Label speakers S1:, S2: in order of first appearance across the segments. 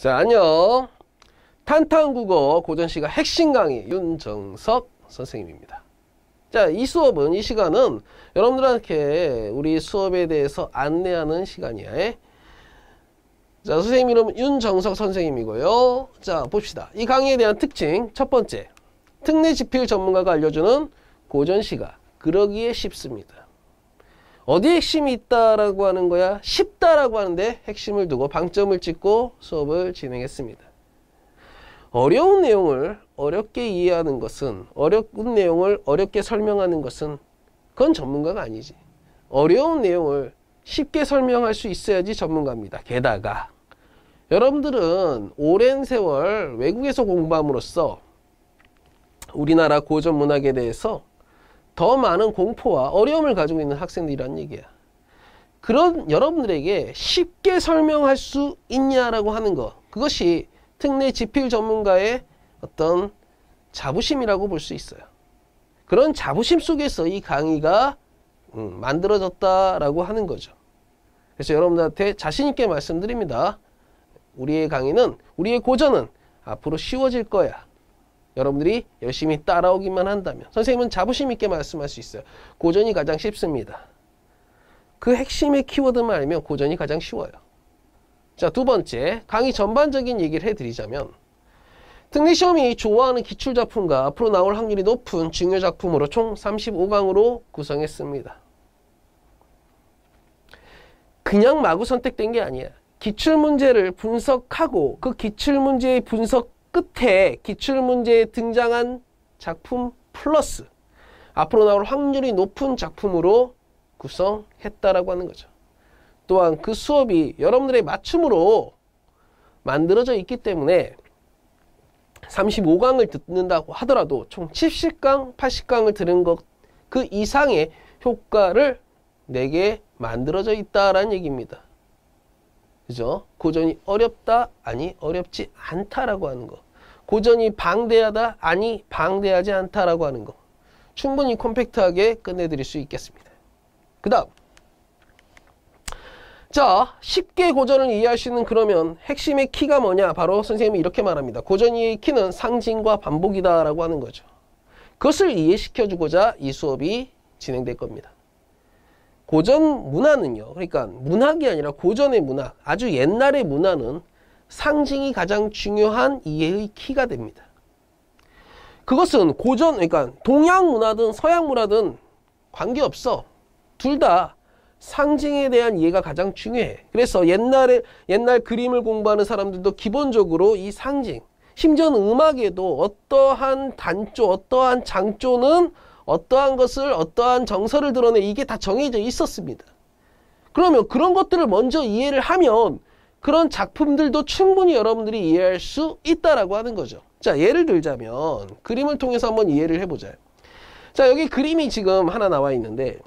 S1: 자, 안녕. 탄탄국어 고전시가 핵심 강의 윤정석 선생님입니다. 자, 이 수업은, 이 시간은 여러분들한테 우리 수업에 대해서 안내하는 시간이야. 자, 선생님 이름은 윤정석 선생님이고요. 자, 봅시다. 이 강의에 대한 특징. 첫 번째, 특례 지필 전문가가 알려주는 고전시가 그러기에 쉽습니다. 어디에 핵심이 있다라고 하는 거야? 쉽다라고 하는데 핵심을 두고 방점을 찍고 수업을 진행했습니다. 어려운 내용을 어렵게 이해하는 것은 어려운 내용을 어렵게 설명하는 것은 그건 전문가가 아니지. 어려운 내용을 쉽게 설명할 수 있어야지 전문가입니다. 게다가 여러분들은 오랜 세월 외국에서 공부함으로써 우리나라 고전 문학에 대해서 더 많은 공포와 어려움을 가지고 있는 학생들이란 얘기야. 그런 여러분들에게 쉽게 설명할 수 있냐라고 하는 것. 그것이 특례 지필 전문가의 어떤 자부심이라고 볼 수 있어요. 그런 자부심 속에서 이 강의가 음, 만들어졌다라고 하는 거죠. 그래서 여러분들한테 자신 있게 말씀드립니다. 우리의 강의는 우리의 고전은 앞으로 쉬워질 거야. 여러분들이 열심히 따라오기만 한다면 선생님은 자부심 있게 말씀할 수 있어요. 고전이 가장 쉽습니다. 그 핵심의 키워드만 알면 고전이 가장 쉬워요. 자, 두 번째, 강의 전반적인 얘기를 해드리자면 특례 시험이 좋아하는 기출 작품과 앞으로 나올 확률이 높은 중요 작품으로 총 35강으로 구성했습니다. 그냥 마구 선택된 게 아니야. 기출 문제를 분석하고 그 기출 문제의 분석 끝에 기출문제에 등장한 작품 플러스 앞으로 나올 확률이 높은 작품으로 구성했다라고 하는 거죠. 또한 그 수업이 여러분들의 맞춤으로 만들어져 있기 때문에 35강을 듣는다고 하더라도 총 70강, 80강을 들은 것 그 이상의 효과를 내게 만들어져 있다라는 얘기입니다. 그죠? 고전이 어렵다, 아니 어렵지 않다라고 하는 것. 고전이 방대하다 아니 방대하지 않다라고 하는 거 충분히 콤팩트하게 끝내드릴 수 있겠습니다. 그 다음 자 쉽게 고전을 이해할 수 있는 그러면 핵심의 키가 뭐냐 바로 선생님이 이렇게 말합니다. 고전의 키는 상징과 반복이다 라고 하는 거죠. 그것을 이해시켜주고자 이 수업이 진행될 겁니다. 고전 문화는요. 그러니까 문학이 아니라 고전의 문학, 아주 옛날의 문화는 상징이 가장 중요한 이해의 키가 됩니다. 그것은 고전, 그러니까 동양 문화든 서양 문화든 관계없어. 둘 다 상징에 대한 이해가 가장 중요해. 그래서 옛날에, 옛날 그림을 공부하는 사람들도 기본적으로 이 상징, 심지어는 음악에도 어떠한 단조, 어떠한 장조는 어떠한 것을, 어떠한 정서를 드러내 이게 다 정해져 있었습니다. 그러면 그런 것들을 먼저 이해를 하면 그런 작품들도 충분히 여러분들이 이해할 수 있다라고 하는 거죠. 자, 예를 들자면 그림을 통해서 한번 이해를 해보자. 자, 여기 그림이 지금 하나 나와 있는데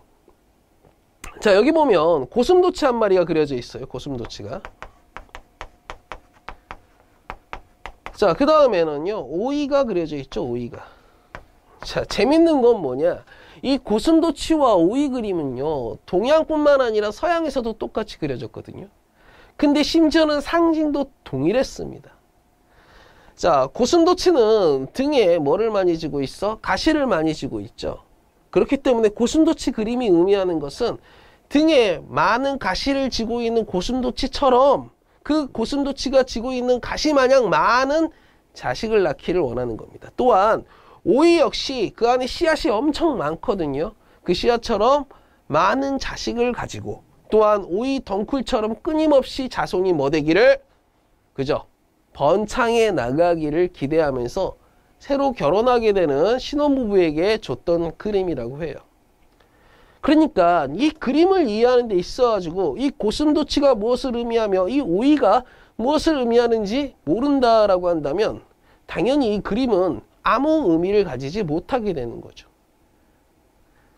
S1: 자, 여기 보면 고슴도치 한 마리가 그려져 있어요. 고슴도치가. 자, 그 다음에는요. 오이가 그려져 있죠. 오이가. 자, 재밌는 건 뭐냐. 이 고슴도치와 오이 그림은요. 동양뿐만 아니라 서양에서도 똑같이 그려졌거든요. 근데 심지어는 상징도 동일했습니다. 자, 고슴도치는 등에 뭐를 많이 지고 있어? 가시를 많이 지고 있죠. 그렇기 때문에 고슴도치 그림이 의미하는 것은 등에 많은 가시를 지고 있는 고슴도치처럼 그 고슴도치가 지고 있는 가시 마냥 많은 자식을 낳기를 원하는 겁니다. 또한 오이 역시 그 안에 씨앗이 엄청 많거든요. 그 씨앗처럼 많은 자식을 가지고 또한 오이 덩쿨처럼 끊임없이 자손이 머대기를 그죠? 번창해 나가기를 기대하면서 새로 결혼하게 되는 신혼부부에게 줬던 그림이라고 해요. 그러니까 이 그림을 이해하는 데 있어가지고 이 고슴도치가 무엇을 의미하며 이 오이가 무엇을 의미하는지 모른다라고 한다면 당연히 이 그림은 아무 의미를 가지지 못하게 되는 거죠.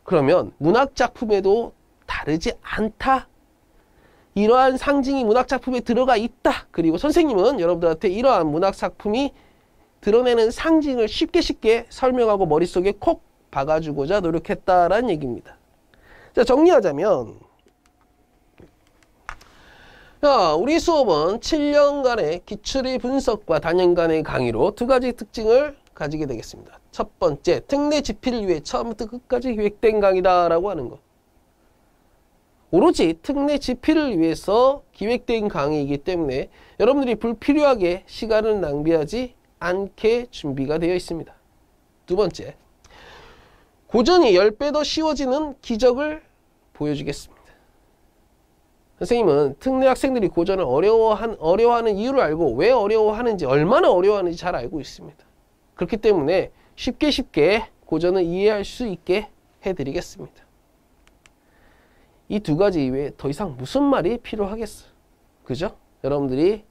S1: 그러면 문학작품에도 다르지 않다 이러한 상징이 문학작품에 들어가 있다. 그리고 선생님은 여러분들한테 이러한 문학작품이 드러내는 상징을 쉽게 쉽게 설명하고 머릿속에 콕 박아주고자 노력했다라는 얘기입니다. 자, 정리하자면 자, 우리 수업은 7년간의 기출의 분석과 단연간의 강의로 두 가지 특징을 가지게 되겠습니다. 첫 번째, 특례 집필을 위해 처음부터 끝까지 기획된 강의다라고 하는 것. 오로지 특례 집필을 위해서 기획된 강의이기 때문에 여러분들이 불필요하게 시간을 낭비하지 않게 준비가 되어 있습니다. 두 번째, 고전이 10배 더 쉬워지는 기적을 보여주겠습니다. 선생님은 특례 학생들이 고전을 어려워한, 어려워하는 이유를 알고 왜 어려워하는지 얼마나 어려워하는지 잘 알고 있습니다. 그렇기 때문에 쉽게 쉽게 고전을 이해할 수 있게 해드리겠습니다. 이두 가지 이외에 더 이상 무슨 말이 필요하겠어. 그죠? 여러분들이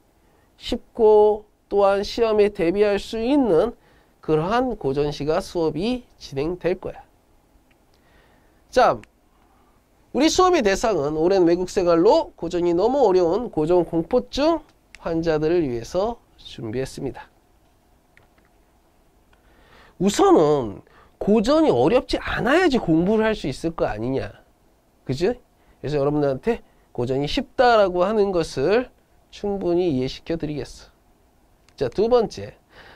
S1: 쉽고 또한 시험에 대비할 수 있는 그러한 고전시가 수업이 진행될 거야. 자, 우리 수업의 대상은 오랜 외국 생활로 고전이 너무 어려운 고전 공포증 환자들을 위해서 준비했습니다. 우선은 고전이 어렵지 않아야지 공부를 할 수 있을 거 아니냐. 그죠? 그래서 여러분들한테 고전이 쉽다라고 하는 것을 충분히 이해시켜 드리겠어. 자, 두 번째.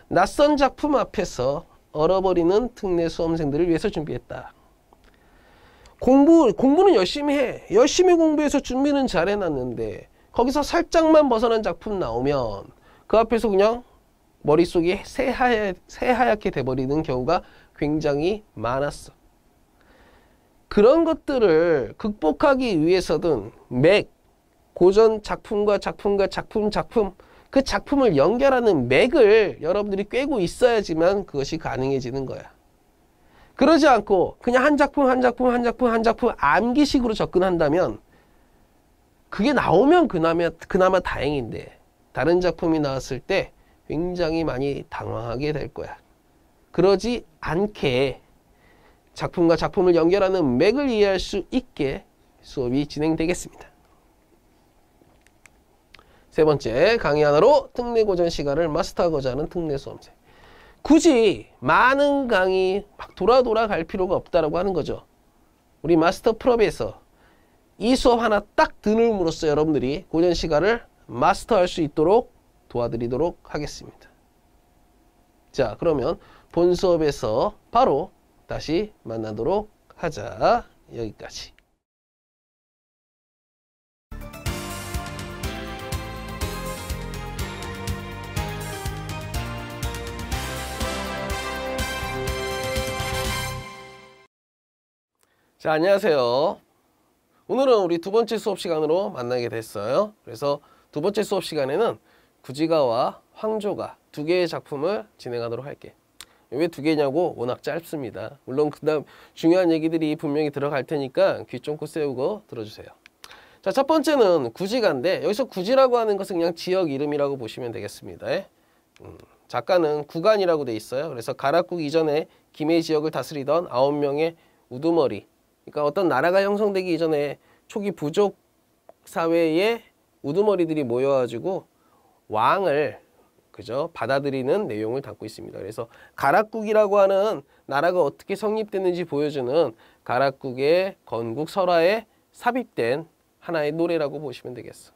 S1: 낯선 작품 앞에서 얼어버리는 특례 수험생들을 위해서 준비했다. 공부, 공부는 열심히 해. 열심히 공부해서 준비는 잘 해놨는데, 거기서 살짝만 벗어난 작품 나오면, 그 앞에서 그냥 머릿속이 새하얗, 새하얗게 돼버리는 경우가 굉장히 많았어. 그런 것들을 극복하기 위해서든 맥, 고전 작품과 작품과 작품, 작품 그 작품을 연결하는 맥을 여러분들이 꿰고 있어야지만 그것이 가능해지는 거야. 그러지 않고 그냥 한 작품 한 작품 한 작품 한 작품 암기식으로 접근한다면 그게 나오면 그나마, 그나마 다행인데 다른 작품이 나왔을 때 굉장히 많이 당황하게 될 거야. 그러지 않게 작품과 작품을 연결하는 맥을 이해할 수 있게 수업이 진행되겠습니다. 세 번째, 강의 하나로 특례고전 시간을 마스터하고자 하는 특례수험생. 굳이 많은 강의 막 돌아 돌아 갈 필요가 없다고 하는 거죠. 우리 마스터 프로비에서 이 수업 하나 딱 들음으로써 여러분들이 고전 시간을 마스터할 수 있도록 도와드리도록 하겠습니다. 자, 그러면 본 수업에서 바로 다시 만나도록 하자. 여기까지. 자, 안녕하세요. 오늘은 우리 두 번째 수업 시간으로 만나게 됐어요. 그래서 두 번째 수업 시간에는 구지가와 황조가 두 개의 작품을 진행하도록 할게. 요 왜두 개냐고? 워낙 짧습니다. 물론 그 다음 중요한 얘기들이 분명히 들어갈 테니까 귀 쫑긋 세우고 들어주세요. 자, 첫 번째는 구지가인데 여기서 구지라고 하는 것은 그냥 지역 이름이라고 보시면 되겠습니다. 음, 작가는 구간이라고 돼 있어요. 그래서 가락국 이전에 김해 지역을 다스리던 아홉 명의 우두머리 그러니까 어떤 나라가 형성되기 이전에 초기 부족 사회의 우두머리들이 모여가지고 왕을 그죠? 받아들이는 내용을 담고 있습니다. 그래서 가락국이라고 하는 나라가 어떻게 성립됐는지 보여주는 가락국의 건국 설화에 삽입된 하나의 노래라고 보시면 되겠어.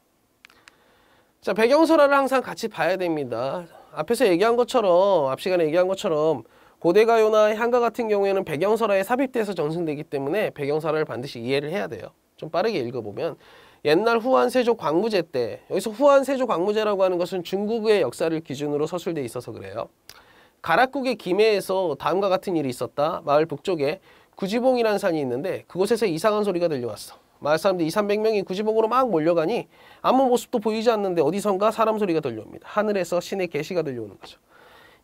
S1: 자, 배경설화를 항상 같이 봐야 됩니다. 앞에서 얘기한 것처럼, 앞 시간에 얘기한 것처럼 고대가요나 향가 같은 경우에는 배경설화에 삽입돼서 전승되기 때문에 배경설화를 반드시 이해를 해야 돼요. 좀 빠르게 읽어보면 옛날 후한세조 광무제 때 여기서 후한세조 광무제라고 하는 것은 중국의 역사를 기준으로 서술돼 있어서 그래요. 가락국의 김해에서 다음과 같은 일이 있었다. 마을 북쪽에 구지봉이라는 산이 있는데 그곳에서 이상한 소리가 들려왔어. 마을 사람들 2, 300명이 구지봉으로 막 몰려가니 아무 모습도 보이지 않는데 어디선가 사람 소리가 들려옵니다. 하늘에서 신의 계시가 들려오는 거죠.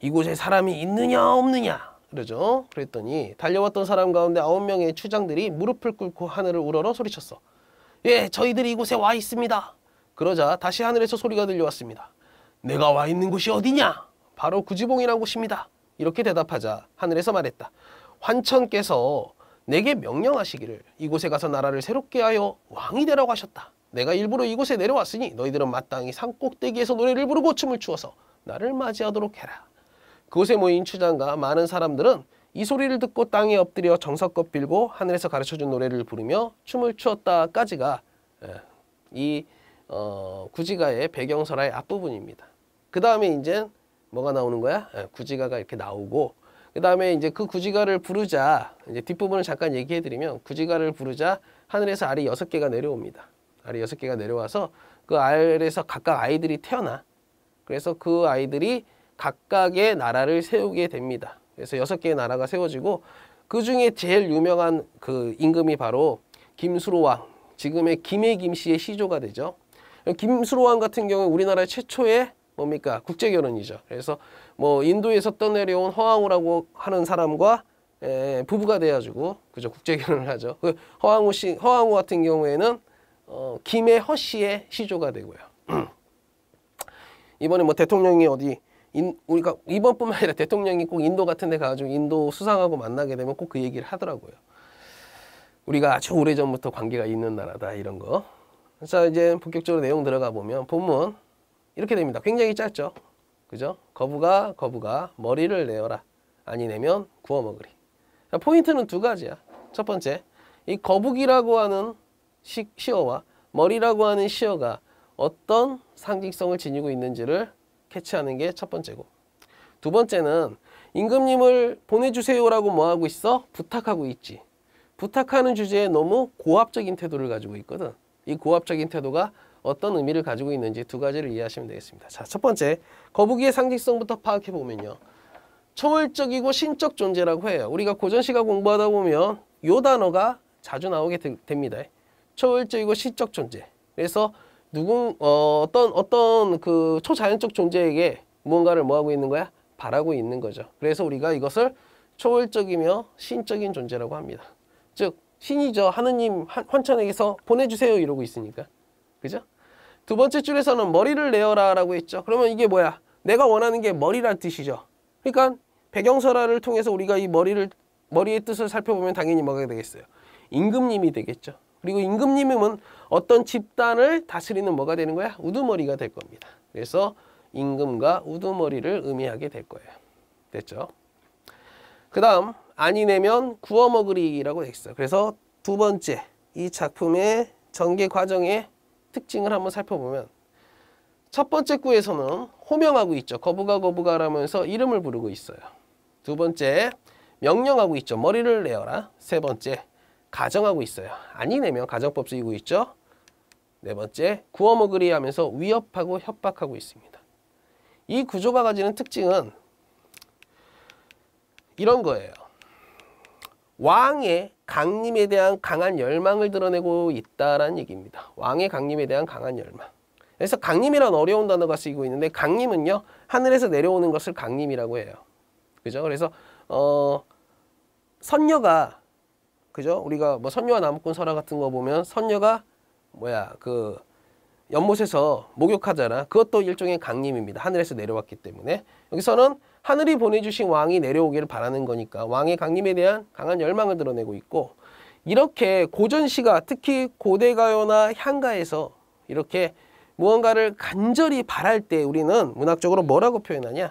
S1: 이곳에 사람이 있느냐 없느냐 그러죠. 그랬더니 달려왔던 사람 가운데 아홉 명의 추장들이 무릎을 꿇고 하늘을 우러러 소리쳤어. 예, 저희들이 이곳에 와 있습니다. 그러자 다시 하늘에서 소리가 들려왔습니다. 내가 와 있는 곳이 어디냐? 바로 구지봉이라는 곳입니다. 이렇게 대답하자 하늘에서 말했다. 환천께서 내게 명령하시기를 이곳에 가서 나라를 새롭게 하여 왕이 되라고 하셨다. 내가 일부러 이곳에 내려왔으니 너희들은 마땅히 산 꼭대기에서 노래를 부르고 춤을 추어서 나를 맞이하도록 해라. 그곳에 모인 추장과 많은 사람들은 이 소리를 듣고 땅에 엎드려 정석껏 빌고 하늘에서 가르쳐준 노래를 부르며 춤을 추었다까지가 예, 이 어, 구지가의 배경설화의 앞부분입니다. 그 다음에 이제 뭐가 나오는 거야? 예, 구지가가 이렇게 나오고 그 다음에 이제 그 구지가를 부르자 이제 뒷부분을 잠깐 얘기해드리면 구지가를 부르자 하늘에서 알이 여섯 개가 내려옵니다. 알이 여섯 개가 내려와서 그 알에서 각각 아이들이 태어나 그래서 그 아이들이 각각의 나라를 세우게 됩니다. 그래서 여섯 개의 나라가 세워지고 그 중에 제일 유명한 그 임금이 바로 김수로왕, 지금의 김해 김씨의 시조가 되죠. 김수로왕 같은 경우는 우리나라 최초의 뭡니까 국제 결혼이죠. 그래서 뭐 인도에서 떠내려온 허황우라고 하는 사람과 에, 예, 부부가 돼가지고 그죠 국제 결혼을 하죠. 그 허황우 씨, 허황우 같은 경우에는 어, 김해 허 씨의 시조가 되고요. 이번에 뭐 대통령이 어디 인, 우리가 그러니까 이번뿐만 아니라 대통령이 꼭 인도 같은 데 가가지고 인도 수상하고 만나게 되면 꼭 그 얘기를 하더라고요. 우리가 아주 오래전부터 관계가 있는 나라다 이런 거. 자 이제 본격적으로 내용 들어가 보면 본문 이렇게 됩니다. 굉장히 짧죠. 그죠? 거부가 거부가 머리를 내어라. 아니내면 구워 먹으리. 그 포인트는 두 가지야. 첫 번째, 이 거북이라고 하는 시, 어와 머리라고 하는 시어가 어떤 상징성을 지니고 있는지를 캐치하는 게 첫 번째고 두 번째는 임금님을 보내주세요라고 뭐하고 있어? 부탁하고 있지. 부탁하는 주제에 너무 고압적인 태도를 가지고 있거든. 이 고압적인 태도가 어떤 의미를 가지고 있는지 두 가지를 이해하시면 되겠습니다. 자, 첫 번째, 거북이의 상징성부터 파악해 보면요. 초월적이고 신적 존재라고 해요. 우리가 고전시가 공부하다 보면 요 단어가 자주 나오게 됩니다. 초월적이고 신적 존재. 그래서 누군 어, 어떤 어떤 그 초자연적 존재에게 무언가를 뭐하고 있는 거야? 바라고 있는 거죠. 그래서 우리가 이것을 초월적이며 신적인 존재라고 합니다. 즉 신이죠. 하느님 환천에게서 보내주세요 이러고 있으니까. 그죠? 두 번째 줄에서는 머리를 내어라 라고 했죠. 그러면 이게 뭐야? 내가 원하는 게 머리란 뜻이죠. 그러니까 배경설화를 통해서 우리가 이 머리를 머리의 뜻을 살펴보면 당연히 뭐가 되겠어요? 임금님이 되겠죠. 그리고 임금님은 어떤 집단을 다스리는 뭐가 되는 거야? 우두머리가 될 겁니다. 그래서 임금과 우두머리를 의미하게 될 거예요. 됐죠? 그 다음 아니내면 구워먹으리라고 했어 요 그래서 두 번째 이 작품의 전개 과정의 특징을 한번 살펴보면 첫 번째 구에서는 호명하고 있죠. 거부가 거부가라면서 이름을 부르고 있어요. 두 번째 명령하고 있죠. 머리를 내어라. 세 번째 가정하고 있어요. 아니내면 가정법 쓰이고 있죠. 네 번째, 구어 먹으리 하면서 위협하고 협박하고 있습니다. 이 구조가 가지는 특징은 이런 거예요. 왕의 강림에 대한 강한 열망을 드러내고 있다라는 얘기입니다. 왕의 강림에 대한 강한 열망. 그래서 강림이란 어려운 단어가 쓰이고 있는데 강림은요. 하늘에서 내려오는 것을 강림이라고 해요. 그죠? 그래서 어, 선녀가 그죠? 우리가 뭐 선녀와 나무꾼 설화 같은 거 보면 선녀가 뭐야 그 연못에서 목욕하잖아. 그것도 일종의 강림입니다. 하늘에서 내려왔기 때문에 여기서는 하늘이 보내주신 왕이 내려오기를 바라는 거니까 왕의 강림에 대한 강한 열망을 드러내고 있고 이렇게 고전시가 특히 고대가요나 향가에서 이렇게 무언가를 간절히 바랄 때 우리는 문학적으로 뭐라고 표현하냐?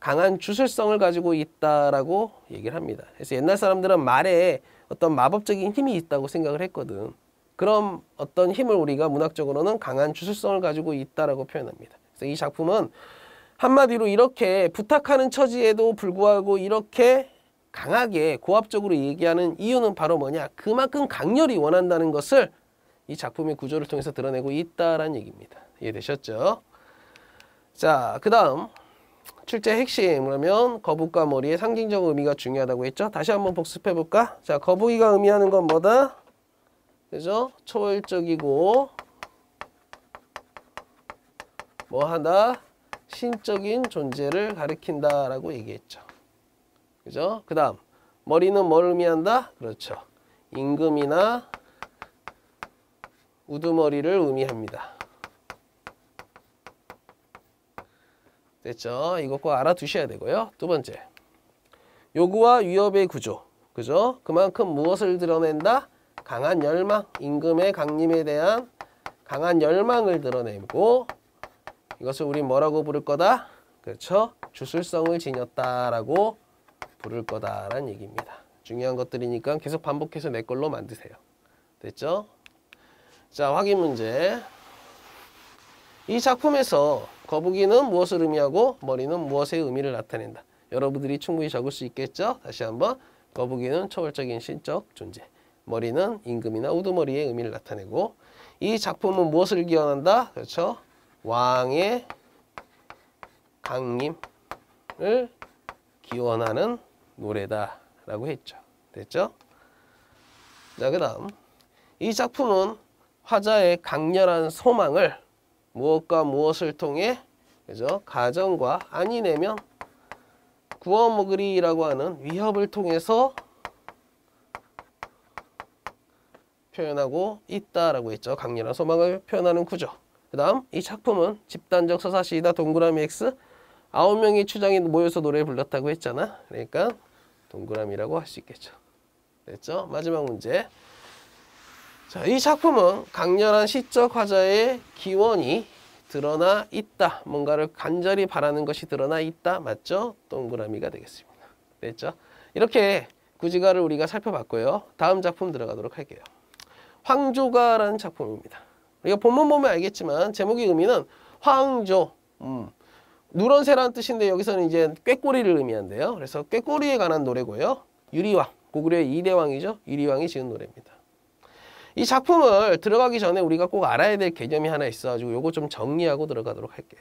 S1: 강한 주술성을 가지고 있다라고 얘기를 합니다. 그래서 옛날 사람들은 말에 어떤 마법적인 힘이 있다고 생각을 했거든. 그럼 어떤 힘을 우리가 문학적으로는 강한 주술성을 가지고 있다라고 표현합니다. 그래서 이 작품은 한마디로 이렇게 부탁하는 처지에도 불구하고 이렇게 강하게 고압적으로 얘기하는 이유는 바로 뭐냐? 그만큼 강렬히 원한다는 것을 이 작품의 구조를 통해서 드러내고 있다라는 얘기입니다. 이해되셨죠? 자, 그 다음 출제 핵심 그러면 거북과 머리의 상징적 의미가 중요하다고 했죠. 다시 한번 복습해 볼까? 자, 거북이가 의미하는 건 뭐다? 그죠? 초월적이고 뭐하다? 신적인 존재를 가리킨다라고 얘기했죠. 그죠? 그 다음 머리는 뭘 의미한다? 그렇죠. 임금이나 우두머리를 의미합니다. 됐죠? 이것 꼭 알아두셔야 되고요. 두 번째, 요구와 위협의 구조. 그죠? 그만큼 무엇을 드러낸다? 강한 열망, 임금의 강림에 대한 강한 열망을 드러내고 이것을 우리 뭐라고 부를 거다? 그렇죠? 주술성을 지녔다라고 부를 거다라는 얘기입니다. 중요한 것들이니까 계속 반복해서 내 걸로 만드세요. 됐죠? 자, 확인 문제. 이 작품에서 거북이는 무엇을 의미하고 머리는 무엇의 의미를 나타낸다. 여러분들이 충분히 적을 수 있겠죠? 다시 한번 거북이는 초월적인 신적 존재, 머리는 임금이나 우두머리의 의미를 나타내고 이 작품은 무엇을 기원한다? 그렇죠? 왕의 강림을 기원하는 노래다라고 했죠. 됐죠? 자, 그 다음 이 작품은 화자의 강렬한 소망을 무엇과 무엇을 통해 그죠? 가정과 아니내면 구워 먹으리라고 하는 위협을 통해서 표현하고 있다라고 했죠. 강렬한 소망을 표현하는 구조. 그 다음 이 작품은 집단적 서사시이다 동그라미 X 아홉 명의 추장이 모여서 노래 불렀다고 했잖아. 그러니까 동그라미라고 할 수 있겠죠. 됐죠? 마지막 문제. 자, 이 작품은 강렬한 시적 화자의 기원이 드러나 있다. 뭔가를 간절히 바라는 것이 드러나 있다. 맞죠? 동그라미가 되겠습니다. 됐죠? 이렇게 구지가를 우리가 살펴봤고요. 다음 작품 들어가도록 할게요. 황조가라는 작품입니다. 우리가 본문 보면 알겠지만 제목의 의미는 황조, 음. 누런새라는 뜻인데 여기서는 이제 꾀꼬리를 의미한대요. 그래서 꾀꼬리에 관한 노래고요. 유리왕, 고구려의 이대왕이죠. 유리왕이 지은 노래입니다. 이 작품을 들어가기 전에 우리가 꼭 알아야 될 개념이 하나 있어가지고 요거 좀 정리하고 들어가도록 할게요.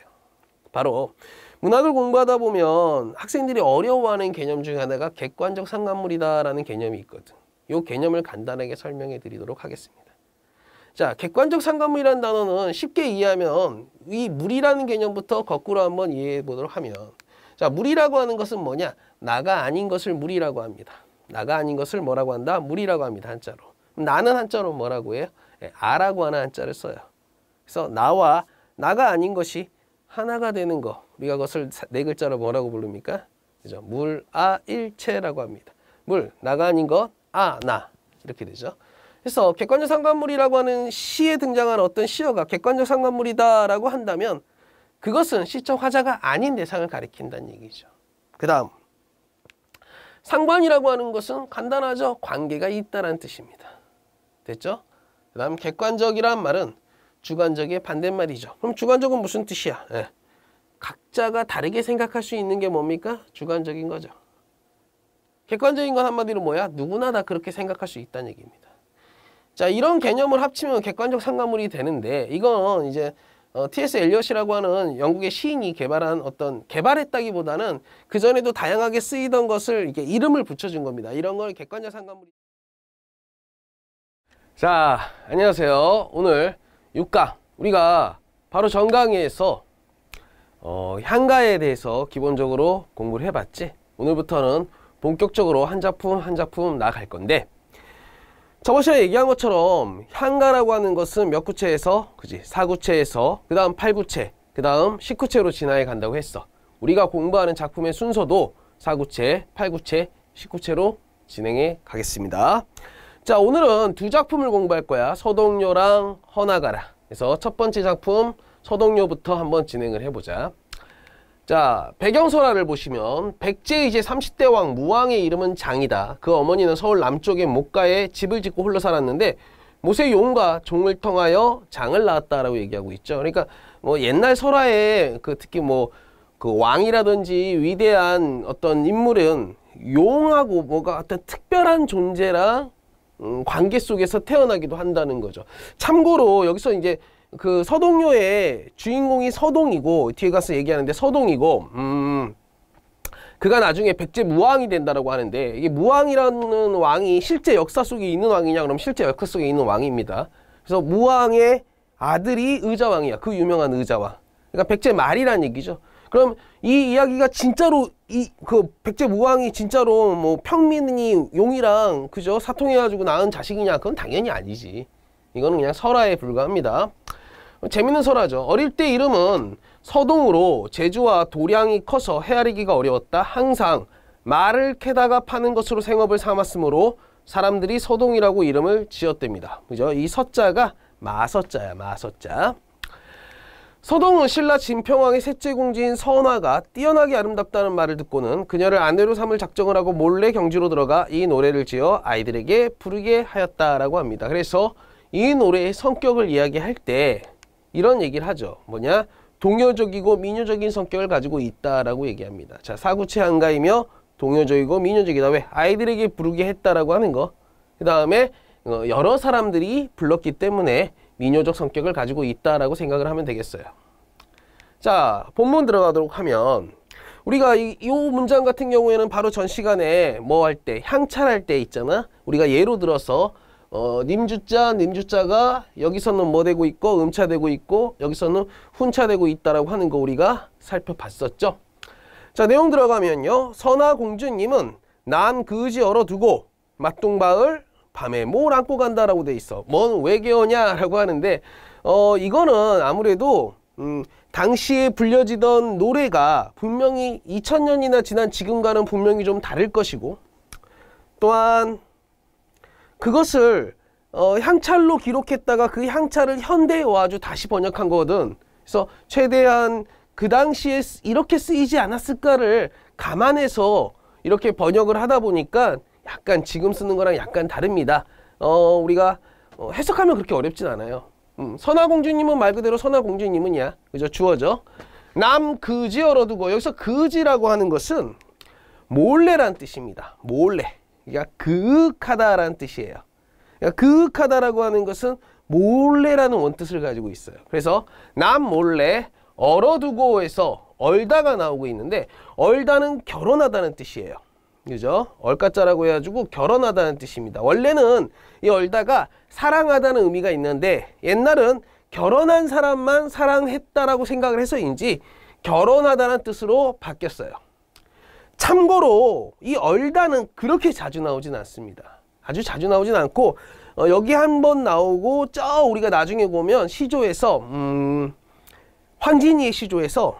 S1: 바로 문학을 공부하다 보면 학생들이 어려워하는 개념 중에 하나가 객관적 상관물이다라는 개념이 있거든. 요 개념을 간단하게 설명해 드리도록 하겠습니다. 자, 객관적 상관물이라는 단어는 쉽게 이해하면 이 물이라는 개념부터 거꾸로 한번 이해해 보도록 하면 자, 물이라고 하는 것은 뭐냐? 나가 아닌 것을 물이라고 합니다. 나가 아닌 것을 뭐라고 한다? 물이라고 합니다. 한자로. 나는 한자로 뭐라고 해요? 예, 아라고 하는 한자를 써요. 그래서 나와 나가 아닌 것이 하나가 되는 거 우리가 그것을 네 글자로 뭐라고 부릅니까? 그죠? 물아일체라고 합니다. 물, 나가 아닌 것, 아, 나 이렇게 되죠. 그래서 객관적 상관물이라고 하는 시에 등장한 어떤 시어가 객관적 상관물이다라고 한다면 그것은 시적 화자가 아닌 대상을 가리킨다는 얘기죠. 그 다음 상관이라고 하는 것은 간단하죠. 관계가 있다는 뜻입니다. 됐죠? 그 다음 객관적이란 말은 주관적의 반대말이죠. 그럼 주관적은 무슨 뜻이야? 예. 각자가 다르게 생각할 수 있는 게 뭡니까? 주관적인 거죠. 객관적인 건 한마디로 뭐야? 누구나 다 그렇게 생각할 수 있다는 얘기입니다. 자, 이런 개념을 합치면 객관적 상가물이 되는데 이건 이제 어, T.S. 엘리엇이라고 하는 영국의 시인이 개발한 어떤 개발했다기보다는 그전에도 다양하게 쓰이던 것을 이렇게 이름을 붙여준 겁니다. 이런 걸 객관적 상가물이 자 안녕하세요 오늘 육강 우리가 바로 전강의에서 어, 향가에 대해서 기본적으로 공부를 해봤지 오늘부터는 본격적으로 한 작품 한 작품 나갈 건데 저번 시간에 얘기한 것처럼 향가라고 하는 것은 몇 구체에서 그지 4구체에서그 다음 8구체그 다음 1 9체로 진화해 간다고 했어 우리가 공부하는 작품의 순서도 4구체8구체1 9체로 진행해 가겠습니다 자 오늘은 두 작품을 공부할 거야 서동요랑 허나가라 그래서 첫 번째 작품 서동요부터 한번 진행을 해보자 자 배경설화를 보시면 백제이제 30대 왕 무왕의 이름은 장이다 그 어머니는 서울 남쪽의 목가에 집을 짓고 홀로 살았는데 모세 용과 종을 통하여 장을 낳았다라고 얘기하고 있죠 그러니까 뭐 옛날 설화에 그 특히 뭐 그 왕이라든지 위대한 어떤 인물은 용하고 뭐가 어떤 특별한 존재랑 음, 관계 속에서 태어나기도 한다는 거죠. 참고로 여기서 이제 그 서동요의 주인공이 서동이고 뒤에 가서 얘기하는데 서동이고 음 그가 나중에 백제 무왕이 된다라고 하는데 이게 무왕이라는 왕이 실제 역사 속에 있는 왕이냐 그럼 실제 역사 속에 있는 왕입니다. 그래서 무왕의 아들이 의자왕이야. 그 유명한 의자왕. 그러니까 백제 말이란 얘기죠. 그럼 이 이야기가 진짜로 이 그 백제무왕이 진짜로 뭐 평민이 용이랑 그죠 사통해가지고 낳은 자식이냐 그건 당연히 아니지 이거는 그냥 설화에 불과합니다 재밌는 설화죠 어릴 때 이름은 서동으로 제주와 도량이 커서 헤아리기가 어려웠다 항상 말을 캐다가 파는 것으로 생업을 삼았으므로 사람들이 서동이라고 이름을 지었답니다 그죠 이 서자가 마서자야 마서자 서동은 신라 진평왕의 셋째 공주인 선화가 뛰어나게 아름답다는 말을 듣고는 그녀를 아내로 삼을 작정을 하고 몰래 경주로 들어가 이 노래를 지어 아이들에게 부르게 하였다라고 합니다. 그래서 이 노래의 성격을 이야기할 때 이런 얘기를 하죠. 뭐냐? 동요적이고 민요적인 성격을 가지고 있다라고 얘기합니다. 자, 사구체 한가이며 동요적이고 민요적이다. 왜? 아이들에게 부르게 했다라고 하는 거. 그 다음에 어, 여러 사람들이 불렀기 때문에 민요적 성격을 가지고 있다라고 생각을 하면 되겠어요. 자, 본문 들어가도록 하면 우리가 이, 이 문장 같은 경우에는 바로 전 시간에 뭐 할 때, 향찰할 때 있잖아. 우리가 예로 들어서 어, 님주자, 님주자가 여기서는 뭐 되고 있고 음차되고 있고 여기서는 훈차되고 있다라고 하는 거 우리가 살펴봤었죠. 자, 내용 들어가면요. 선하 공주님은 난 그지 얼어두고 맛동바을 밤에 뭘 안고 간다라고 돼 있어. 뭔 외계어냐라고 하는데 어 이거는 아무래도 음, 당시에 불려지던 노래가 분명히 2000년이나 지난 지금과는 분명히 좀 다를 것이고 또한 그것을 어, 향찰로 기록했다가 그 향찰을 현대와 에 아주 다시 번역한 거거든. 그래서 최대한 그 당시에 이렇게 쓰이지 않았을까를 감안해서 이렇게 번역을 하다 보니까 약간 지금 쓰는 거랑 약간 다릅니다. 어, 우리가 어, 해석하면 그렇게 어렵진 않아요. 음, 선화공주님은 말 그대로 선화공주님은야. 그죠? 주어죠. 남그지어 두고 여기서 그지라고 하는 것은 몰래란 뜻입니다. 몰래. 그러니까 그윽하다라는 뜻이에요. 그러니까 그윽하다라고 하는 것은 몰래라는 원뜻을 가지고 있어요. 그래서 남 몰래 얼어두고에서 얼다가 나오고 있는데 얼다는 결혼하다는 뜻이에요. 그죠? 얼까짜라고 해가지고 결혼하다는 뜻입니다. 원래는 이 얼다가 사랑하다는 의미가 있는데 옛날은 결혼한 사람만 사랑했다라고 생각을 해서인지 결혼하다는 뜻으로 바뀌었어요. 참고로 이 얼다는 그렇게 자주 나오진 않습니다. 아주 자주 나오진 않고 어, 여기 한 번 나오고 저 우리가 나중에 보면 시조에서 음, 황진이의 시조에서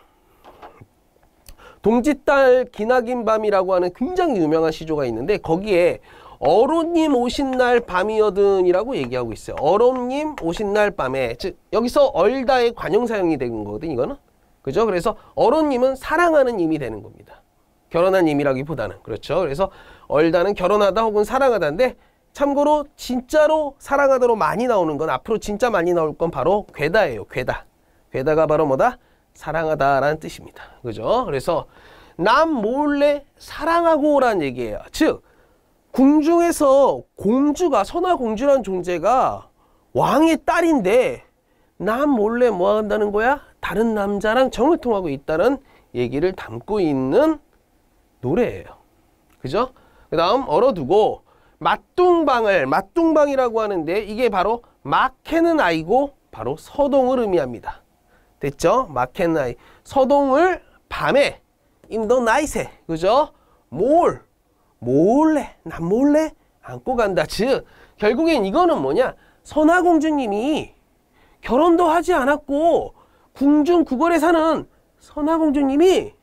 S1: 동짓달 기나긴 밤이라고 하는 굉장히 유명한 시조가 있는데 거기에 어로님 오신 날밤이어든이라고 얘기하고 있어요. 어로님 오신 날 밤에 즉 여기서 얼다의 관용사형이 되는 거거든 이거는 그죠? 그래서 어로님은 사랑하는 님이 되는 겁니다. 결혼한 님이라기보다는 그렇죠. 그래서 얼다는 결혼하다 혹은 사랑하다인데 참고로 진짜로 사랑하다로 많이 나오는 건 앞으로 진짜 많이 나올 건 바로 괴다예요. 괴다. 괴다가 바로 뭐다? 사랑하다라는 뜻입니다. 그죠? 그래서 남 몰래 사랑하고라는 얘기예요. 즉 궁중에서 공주가 선화 공주라는 존재가 왕의 딸인데 남 몰래 뭐 한다는 거야? 다른 남자랑 정을 통하고 있다는 얘기를 담고 있는 노래예요. 그죠? 그 다음 얼어두고 맞둥방을 맞둥방이라고 하는데 이게 바로 막해는 아이고 바로 서동을 의미합니다. 됐죠? 마켓나이. 서동을 밤에 in t h 에 그죠? 몰 몰래 난 몰래 안고 간다. 즉 결국엔 이거는 뭐냐? 선화공주님이 결혼도 하지 않았고 궁중 구걸에 사는 선화공주님이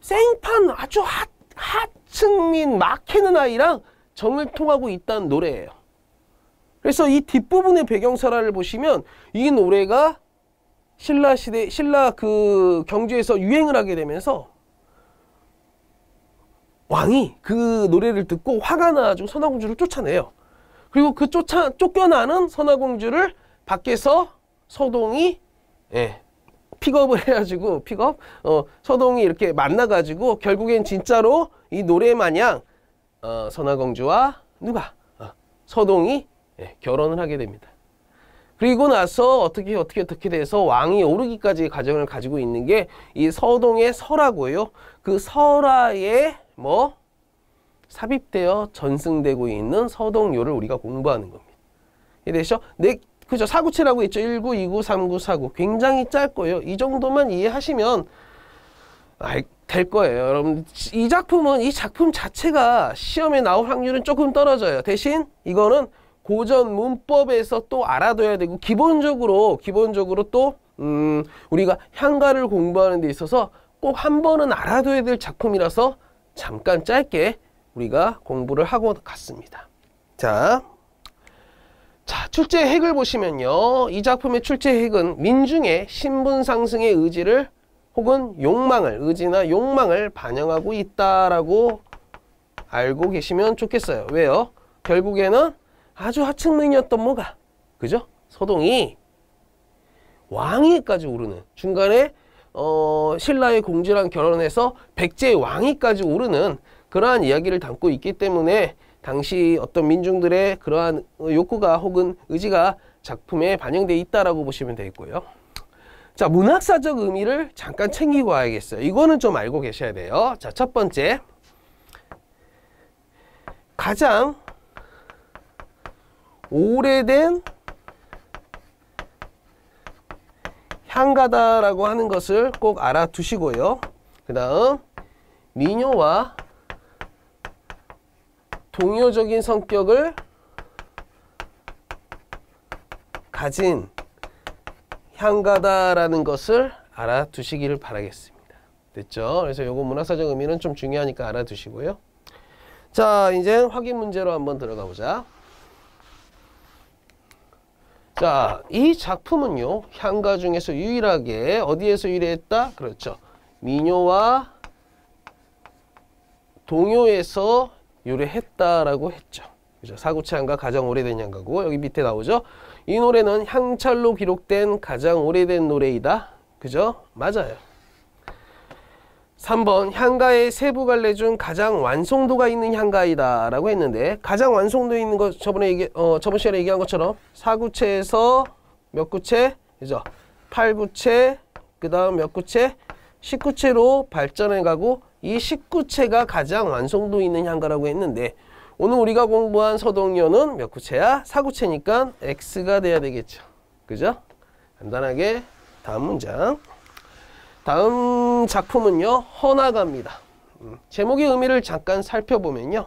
S1: 생판 아주 핫, 핫층민 막히는 아이랑 정을 통하고 있다는 노래예요. 그래서 이 뒷부분의 배경설화를 보시면 이 노래가 신라 시대, 신라 그 경주에서 유행을 하게 되면서 왕이 그 노래를 듣고 화가 나가지고 선화공주를 쫓아내요. 그리고 그 쫓아, 쫓겨나는 선화공주를 밖에서 서동이, 예, 픽업을 해가지고, 픽업? 어, 서동이 이렇게 만나가지고, 결국엔 진짜로 이 노래 마냥, 어, 선화공주와 누가? 어, 서동이 예, 결혼을 하게 됩니다. 그리고 나서 어떻게 어떻게 어떻게 돼서 왕이 오르기까지 과정을 가지고 있는 게 이 서동의 서라고요그서라에뭐 삽입되어 전승되고 있는 서동요를 우리가 공부하는 겁니다. 이해되시죠? 네, 그죠. 사구체라고 했죠. 1구, 2구, 3구, 4구. 굉장히 짧고요. 이 정도만 이해하시면 알, 될 거예요. 여러분, 이 작품은 이 작품 자체가 시험에 나올 확률은 조금 떨어져요. 대신 이거는 고전 문법에서 또 알아둬야 되고 기본적으로 기본적으로 또 음, 우리가 향가를 공부하는 데 있어서 꼭 한 번은 알아둬야 될 작품이라서 잠깐 짧게 우리가 공부를 하고 갔습니다. 자, 자 출제 핵을 보시면요. 이 작품의 출제 핵은 민중의 신분 상승의 의지를 혹은 욕망을 의지나 욕망을 반영하고 있다라고 알고 계시면 좋겠어요. 왜요? 결국에는 아주 하층맹이었던 뭐가 그죠? 서동이 왕위까지 오르는 중간에 어, 신라의 공주랑 결혼해서 백제의 왕위까지 오르는 그러한 이야기를 담고 있기 때문에 당시 어떤 민중들의 그러한 욕구가 혹은 의지가 작품에 반영돼 있다라고 보시면 되겠고요. 자, 문학사적 의미를 잠깐 챙기고 와야겠어요. 이거는 좀 알고 계셔야 돼요. 자, 첫 번째. 가장 오래된 향가다라고 하는 것을 꼭 알아두시고요. 그 다음 민요와 동요적인 성격을 가진 향가다라는 것을 알아두시기를 바라겠습니다. 됐죠? 그래서 요거 문화사적 의미는 좀 중요하니까 알아두시고요. 자, 이제 확인 문제로 한번 들어가 보자. 자, 이 작품은요. 향가 중에서 유일하게 어디에서 유래했다? 그렇죠. 민요와 동요에서 유래했다라고 했죠. 그죠? 사구체 향가 가장 오래된 향가고 여기 밑에 나오죠. 이 노래는 향찰로 기록된 가장 오래된 노래이다. 그죠? 맞아요. 3번 향가의 세부 갈래 중 가장 완성도가 있는 향가이다 라고 했는데 가장 완성도 있는 것 저번에 얘기, 어, 저번 시간에 얘기한 것처럼 4구체에서 몇 구체? 그죠? 8구체 그 다음 몇 구체? 1 9체로 발전해가고 이1 9체가 가장 완성도 있는 향가라고 했는데 오늘 우리가 공부한 서동연는몇 구체야? 4구체니까 X가 돼야 되겠죠. 그죠? 간단하게 다음 문장 다음 작품은요 헌화가입니다 음, 제목의 의미를 잠깐 살펴보면요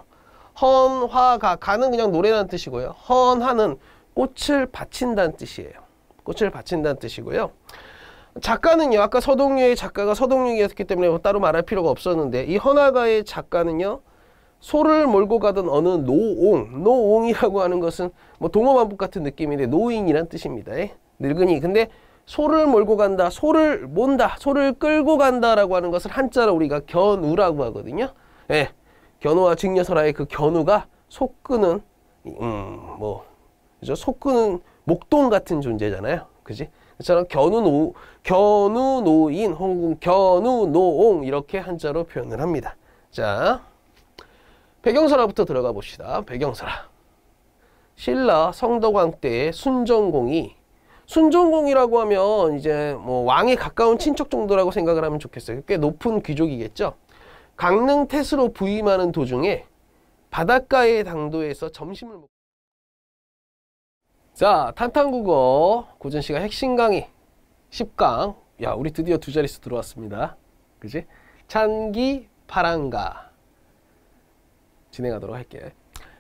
S1: 헌화가 가는 그냥 노래라는 뜻이고요 헌하는 꽃을 바친다는 뜻이에요 꽃을 바친다는 뜻이고요 작가는요 아까 서동유의 작가가 서동유이었기 때문에 뭐 따로 말할 필요가 없었는데 이 헌화가의 작가는요 소를 몰고 가던 어느 노옹 노옹이라고 하는 것은 뭐 동어반복 같은 느낌인데 노인이란 뜻입니다 예? 늙은이 근데 소를 몰고 간다, 소를 몬다, 소를 끌고 간다라고 하는 것을 한자로 우리가 견우라고 하거든요. 예, 견우와 직녀설화의 그 견우가 소 끄는 음, 뭐 그죠? 소 끄는 목동 같은 존재잖아요. 그지? 그처럼 견우노, 견우노인 혹은 견우노옹 이렇게 한자로 표현을 합니다. 자, 배경설화부터 들어가 봅시다. 배경설화. 신라 성덕왕 때의 순정공이 순종공이라고 하면 이제 뭐 왕에 가까운 친척 정도라고 생각을 하면 좋겠어요. 꽤 높은 귀족이겠죠. 강릉 태수로 부임하는 도중에 바닷가의 당도에서 점심을 먹... 자, 탄탄국어 고전 씨가 핵심 강의 10강. 야, 우리 드디어 두 자릿수 들어왔습니다. 그지? 찬기 파랑가 진행하도록 할게. 요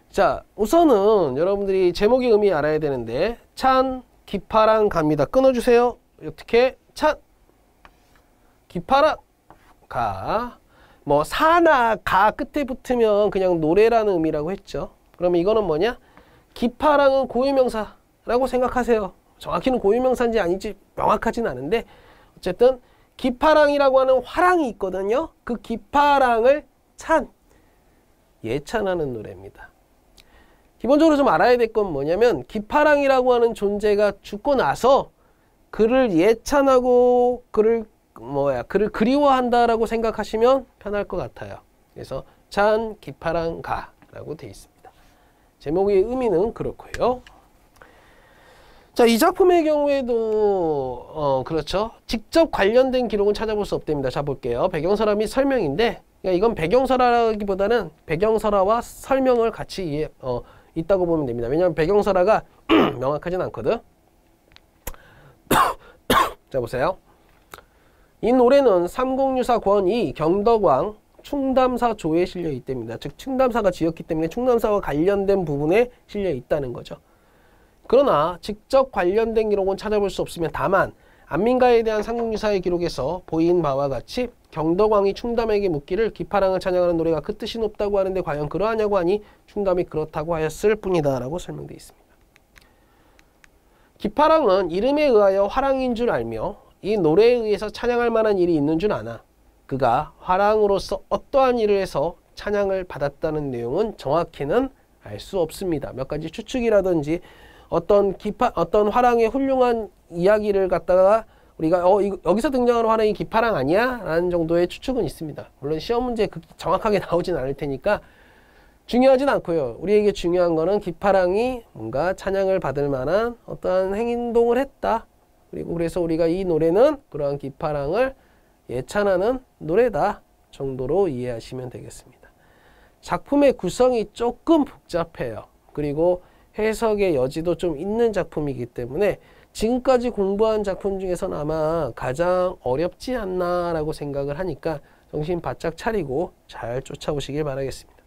S1: 자, 우선은 여러분들이 제목의 의미 알아야 되는데 찬 기파랑 갑니다. 끊어주세요. 어떻게? 차 기파랑 가. 뭐 사나 가 끝에 붙으면 그냥 노래라는 의미라고 했죠. 그러면 이거는 뭐냐? 기파랑은 고유명사라고 생각하세요. 정확히는 고유명사인지 아닌지 명확하진 않은데 어쨌든 기파랑이라고 하는 화랑이 있거든요. 그 기파랑을 찬 예찬하는 노래입니다. 기본적으로 좀 알아야 될 건 뭐냐면 기파랑이라고 하는 존재가 죽고 나서 그를 예찬하고 그를 뭐야 그를 그리워한다라고 생각하시면 편할 것 같아요. 그래서 찬 기파랑가라고 돼 있습니다. 제목의 의미는 그렇고요. 자, 이 작품의 경우에도 어, 그렇죠. 직접 관련된 기록은 찾아볼 수 없답니다. 자, 볼게요. 배경 사람이 설명인데 그러니까 이건 배경설화라기보다는 배경설화와 설명을 같이 이해, 어, 있다고 보면 됩니다. 왜냐하면 배경설화가 명확하진 않거든. 자 보세요. 이 노래는 삼국유사 권이 경덕왕 충담사 조에 실려 있답니다. 즉 충담사가 지었기 때문에 충담사와 관련된 부분에 실려 있다는 거죠. 그러나 직접 관련된 기록은 찾아볼 수 없으면 다만 안민가에 대한 삼국유사의 기록에서 보인 바와 같이 경덕왕이 충담에게 묻기를 기파랑을 찬양하는 노래가 그 뜻이 높다고 하는데 과연 그러하냐고 하니 충담이 그렇다고 하였을 뿐이다 라고 설명되어 있습니다. 기파랑은 이름에 의하여 화랑인 줄 알며 이 노래에 의해서 찬양할 만한 일이 있는 줄 아나 그가 화랑으로서 어떠한 일을 해서 찬양을 받았다는 내용은 정확히는 알 수 없습니다. 몇 가지 추측이라든지 어떤 기파, 어떤 화랑의 훌륭한 이야기를 갖다가 우리가 어, 이거, 여기서 등장하는 화랑이 기파랑 아니야? 라는 정도의 추측은 있습니다. 물론 시험 문제 그 정확하게 나오진 않을 테니까 중요하진 않고요. 우리에게 중요한 거는 기파랑이 뭔가 찬양을 받을 만한 어떠한 행동을 했다. 그리고 그래서 우리가 이 노래는 그러한 기파랑을 예찬하는 노래다 정도로 이해하시면 되겠습니다. 작품의 구성이 조금 복잡해요. 그리고 해석의 여지도 좀 있는 작품이기 때문에 지금까지 공부한 작품 중에서는 아마 가장 어렵지 않나라고 생각을 하니까 정신 바짝 차리고 잘쫓아보시길 바라겠습니다.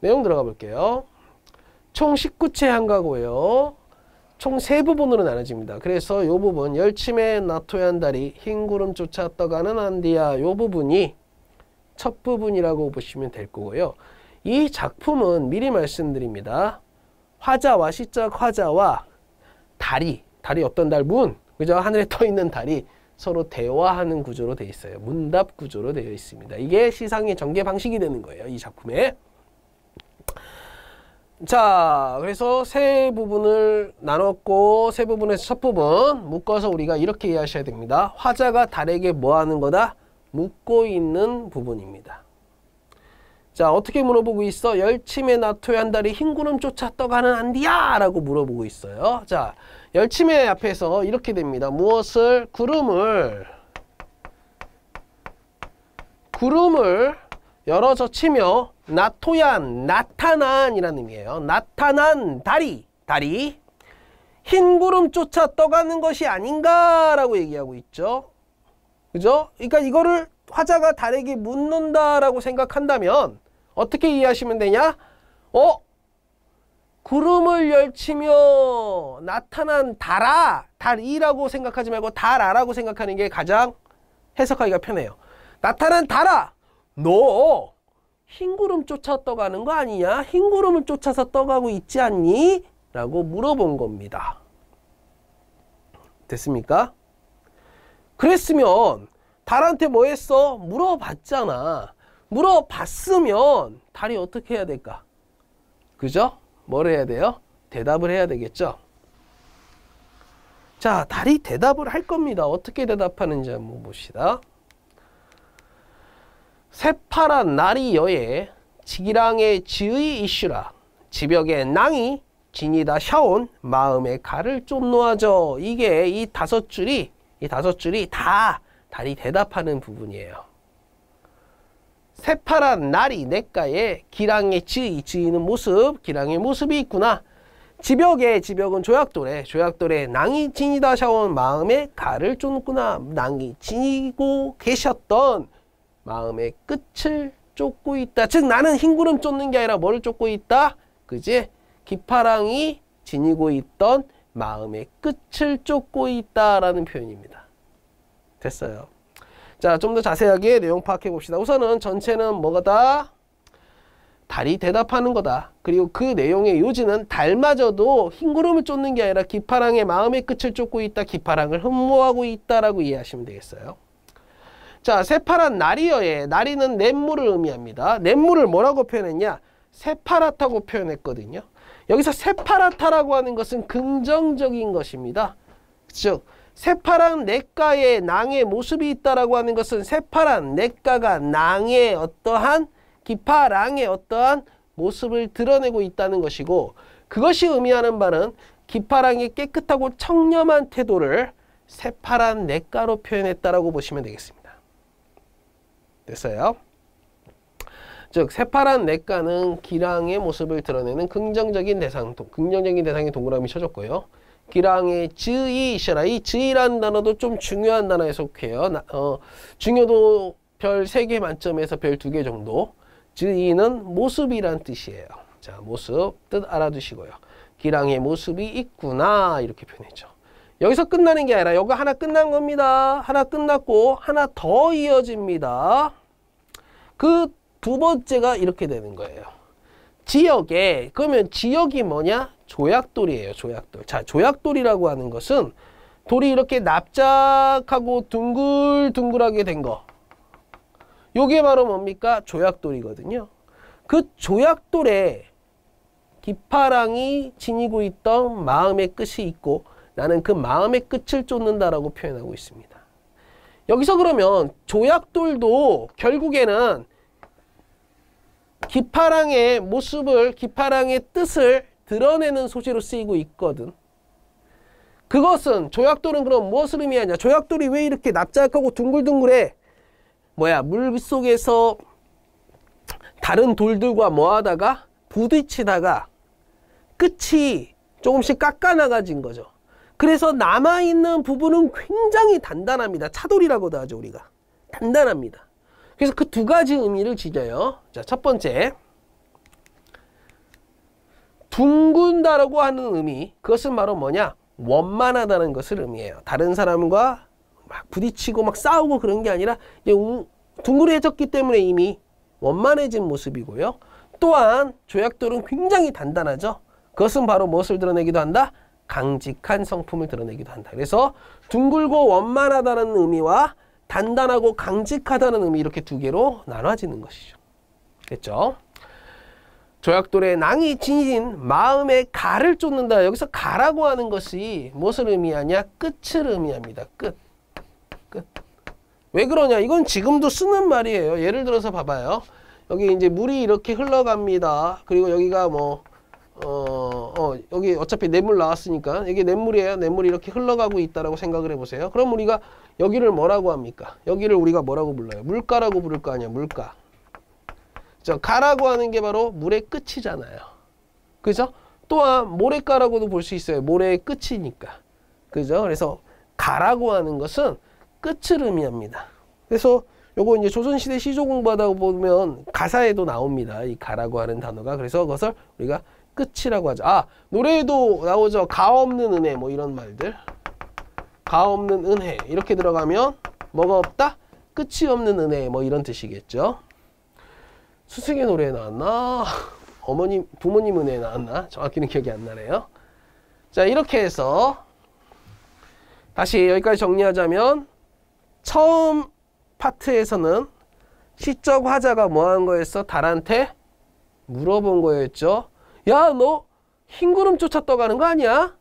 S1: 내용 들어가 볼게요. 총 19채 한가고요. 총3 부분으로 나눠집니다. 그래서 이 부분 열침에 나토얀 다리 흰 구름 쫓아 떠가는 안디아이 부분이 첫 부분이라고 보시면 될 거고요. 이 작품은 미리 말씀드립니다. 화자와 시적 화자와 달이, 달이 어떤 달? 문! 그죠? 하늘에 떠 있는 달이 서로 대화하는 구조로 되어 있어요. 문답 구조로 되어 있습니다. 이게 시상의 전개 방식이 되는 거예요. 이 작품에. 자, 그래서 세 부분을 나눴고 세 부분에서 첫 부분 묶어서 우리가 이렇게 이해하셔야 됩니다. 화자가 달에게 뭐 하는 거다? 묶고 있는 부분입니다. 자 어떻게 물어보고 있어? 열침에 나토의 한 달이 흰 구름 조차 떠가는 안디야 라고 물어보고 있어요. 자 열침에 앞에서 이렇게 됩니다. 무엇을? 구름을 구름을 열어서 치며 나토얀 나타난이라는 의미예요. 나타난 다리 다리 흰 구름 조차 떠가는 것이 아닌가라고 얘기하고 있죠. 그죠? 그러니까 이거를 화자가 달에게 묻는다라고 생각한다면 어떻게 이해하시면 되냐? 어? 구름을 열치며 나타난 달아, 달이라고 생각하지 말고 달아라고 생각하는 게 가장 해석하기가 편해요. 나타난 달아, 너 흰 구름 쫓아 떠가는 거 아니냐? 흰 구름을 쫓아서 떠가고 있지 않니? 라고 물어본 겁니다. 됐습니까? 그랬으면 달한테 뭐 했어? 물어봤잖아. 물어봤으면 달이 어떻게 해야 될까? 그죠? 뭘 해야 돼요? 대답을 해야 되겠죠? 자, 달이 대답을 할 겁니다. 어떻게 대답하는지 한번 봅시다. 새파란 날이 여에 지기랑의 지의 이슈라 지벽의 낭이 진이다 샤온 마음의 가를 좀 놓아줘. 이게 이 다섯 줄이 이 다섯 줄이 다 달이 대답하는 부분이에요. 새파란 날이 내가에 기랑의 지이 지이는 모습 기랑의 모습이 있구나 지벽에 지벽은 조약돌에 조약돌에 낭이 지니다 샤온 마음에 가를 쫓구나 낭이 지니고 계셨던 마음의 끝을 쫓고 있다 즉 나는 흰구름 쫓는 게 아니라 뭐를 쫓고 있다 그지 기파랑이 지니고 있던 마음의 끝을 쫓고 있다라는 표현입니다 됐어요 자, 좀 더 자세하게 내용 파악해 봅시다. 우선은 전체는 뭐가다? 달이 대답하는 거다. 그리고 그 내용의 요지는 달마저도 흰구름을 쫓는 게 아니라 기파랑의 마음의 끝을 쫓고 있다. 기파랑을 흠모하고 있다라고 이해하시면 되겠어요. 자, 새파란 나리여에 나리는 냇물을 의미합니다. 냇물을 뭐라고 표현했냐? 새파랗다고 표현했거든요. 여기서 새파랗다라고 하는 것은 긍정적인 것입니다. 즉 새파란 냇가에 낭의 모습이 있다라고 하는 것은 새파란 냇가가 낭의 어떠한 기파랑의 어떠한 모습을 드러내고 있다는 것이고 그것이 의미하는 바는 기파랑의 깨끗하고 청렴한 태도를 새파란 냇가로 표현했다라고 보시면 되겠습니다. 됐어요? 즉 새파란 냇가는 기랑의 모습을 드러내는 긍정적인 대상, 긍정적인 대상의 동그라미 쳐졌고요 기랑의 즈이시라이 즈이란 단어도 좀 중요한 단어에 속해요. 나, 어, 중요도 별 3개 만점에서 별 2개 정도. 즈이는 모습이란 뜻이에요. 자, 모습 뜻 알아두시고요. 기랑의 모습이 있구나 이렇게 표현했죠. 여기서 끝나는 게 아니라 여기 하나 끝난 겁니다. 하나 끝났고 하나 더 이어집니다. 그 두 번째가 이렇게 되는 거예요. 지역에 그러면 지역이 뭐냐? 조약돌이에요. 조약돌. 자, 조약돌이라고 하는 것은 돌이 이렇게 납작하고 둥글둥글하게 된 거. 요게 바로 뭡니까? 조약돌이거든요. 그 조약돌에 기파랑이 지니고 있던 마음의 끝이 있고 나는 그 마음의 끝을 쫓는다라고 표현하고 있습니다. 여기서 그러면 조약돌도 결국에는 기파랑의 모습을, 기파랑의 뜻을 드러내는 소재로 쓰이고 있거든. 그것은 조약돌은 그럼 무엇을 의미하냐? 조약돌이 왜 이렇게 납작하고 둥글둥글해? 뭐야 물 속에서 다른 돌들과 뭐하다가 부딪히다가 끝이 조금씩 깎아나가진 거죠. 그래서 남아있는 부분은 굉장히 단단합니다. 차돌이라고도 하죠 우리가. 단단합니다. 그래서 그 두 가지 의미를 지녀요. 자, 첫 번째. 둥근다라고 하는 의미 그것은 바로 뭐냐 원만하다는 것을 의미해요. 다른 사람과 막 부딪히고 막 싸우고 그런 게 아니라 이제 둥그레졌기 때문에 이미 원만해진 모습이고요. 또한 조약돌은 굉장히 단단하죠. 그것은 바로 무엇을 드러내기도 한다? 강직한 성품을 드러내기도 한다. 그래서 둥글고 원만하다는 의미와 단단하고 강직하다는 의미 이렇게 두 개로 나눠지는 것이죠. 됐죠? 조약돌의 낭이 지닌 마음의 가를 쫓는다. 여기서 가라고 하는 것이 무엇을 의미하냐? 끝을 의미합니다. 끝. 끝. 왜 그러냐? 이건 지금도 쓰는 말이에요. 예를 들어서 봐봐요. 여기 이제 물이 이렇게 흘러갑니다. 그리고 여기가 뭐, 어, 어 여기 어차피 냇물 나왔으니까. 이게 냇물이에요. 냇물이 이렇게 흘러가고 있다라고 생각을 해보세요. 그럼 우리가 여기를 뭐라고 합니까? 여기를 우리가 뭐라고 불러요? 물가라고 부를 거 아니야, 물가. 그 가라고 하는 게 바로 물의 끝이잖아요. 그죠? 또한 모래가라고도 볼 수 있어요. 모래의 끝이니까. 그죠? 그래서 가라고 하는 것은 끝을 의미합니다. 그래서 요거 이제 조선시대 시조 공부하다 보면 가사에도 나옵니다. 이 가라고 하는 단어가. 그래서 그것을 우리가 끝이라고 하죠. 아, 노래에도 나오죠. 가 없는 은혜 뭐 이런 말들. 가 없는 은혜 이렇게 들어가면 뭐가 없다? 끝이 없는 은혜 뭐 이런 뜻이겠죠. 스승의 노래 에 나왔나? 어머님, 부모님 은혜 나왔나? 정확히는 기억이 안 나네요. 자, 이렇게 해서 다시 여기까지 정리하자면 처음 파트에서는 시적 화자가 뭐한 거였어? 달한테 물어본 거였죠. 야, 너 흰구름 쫓아 떠가는 거 아니야?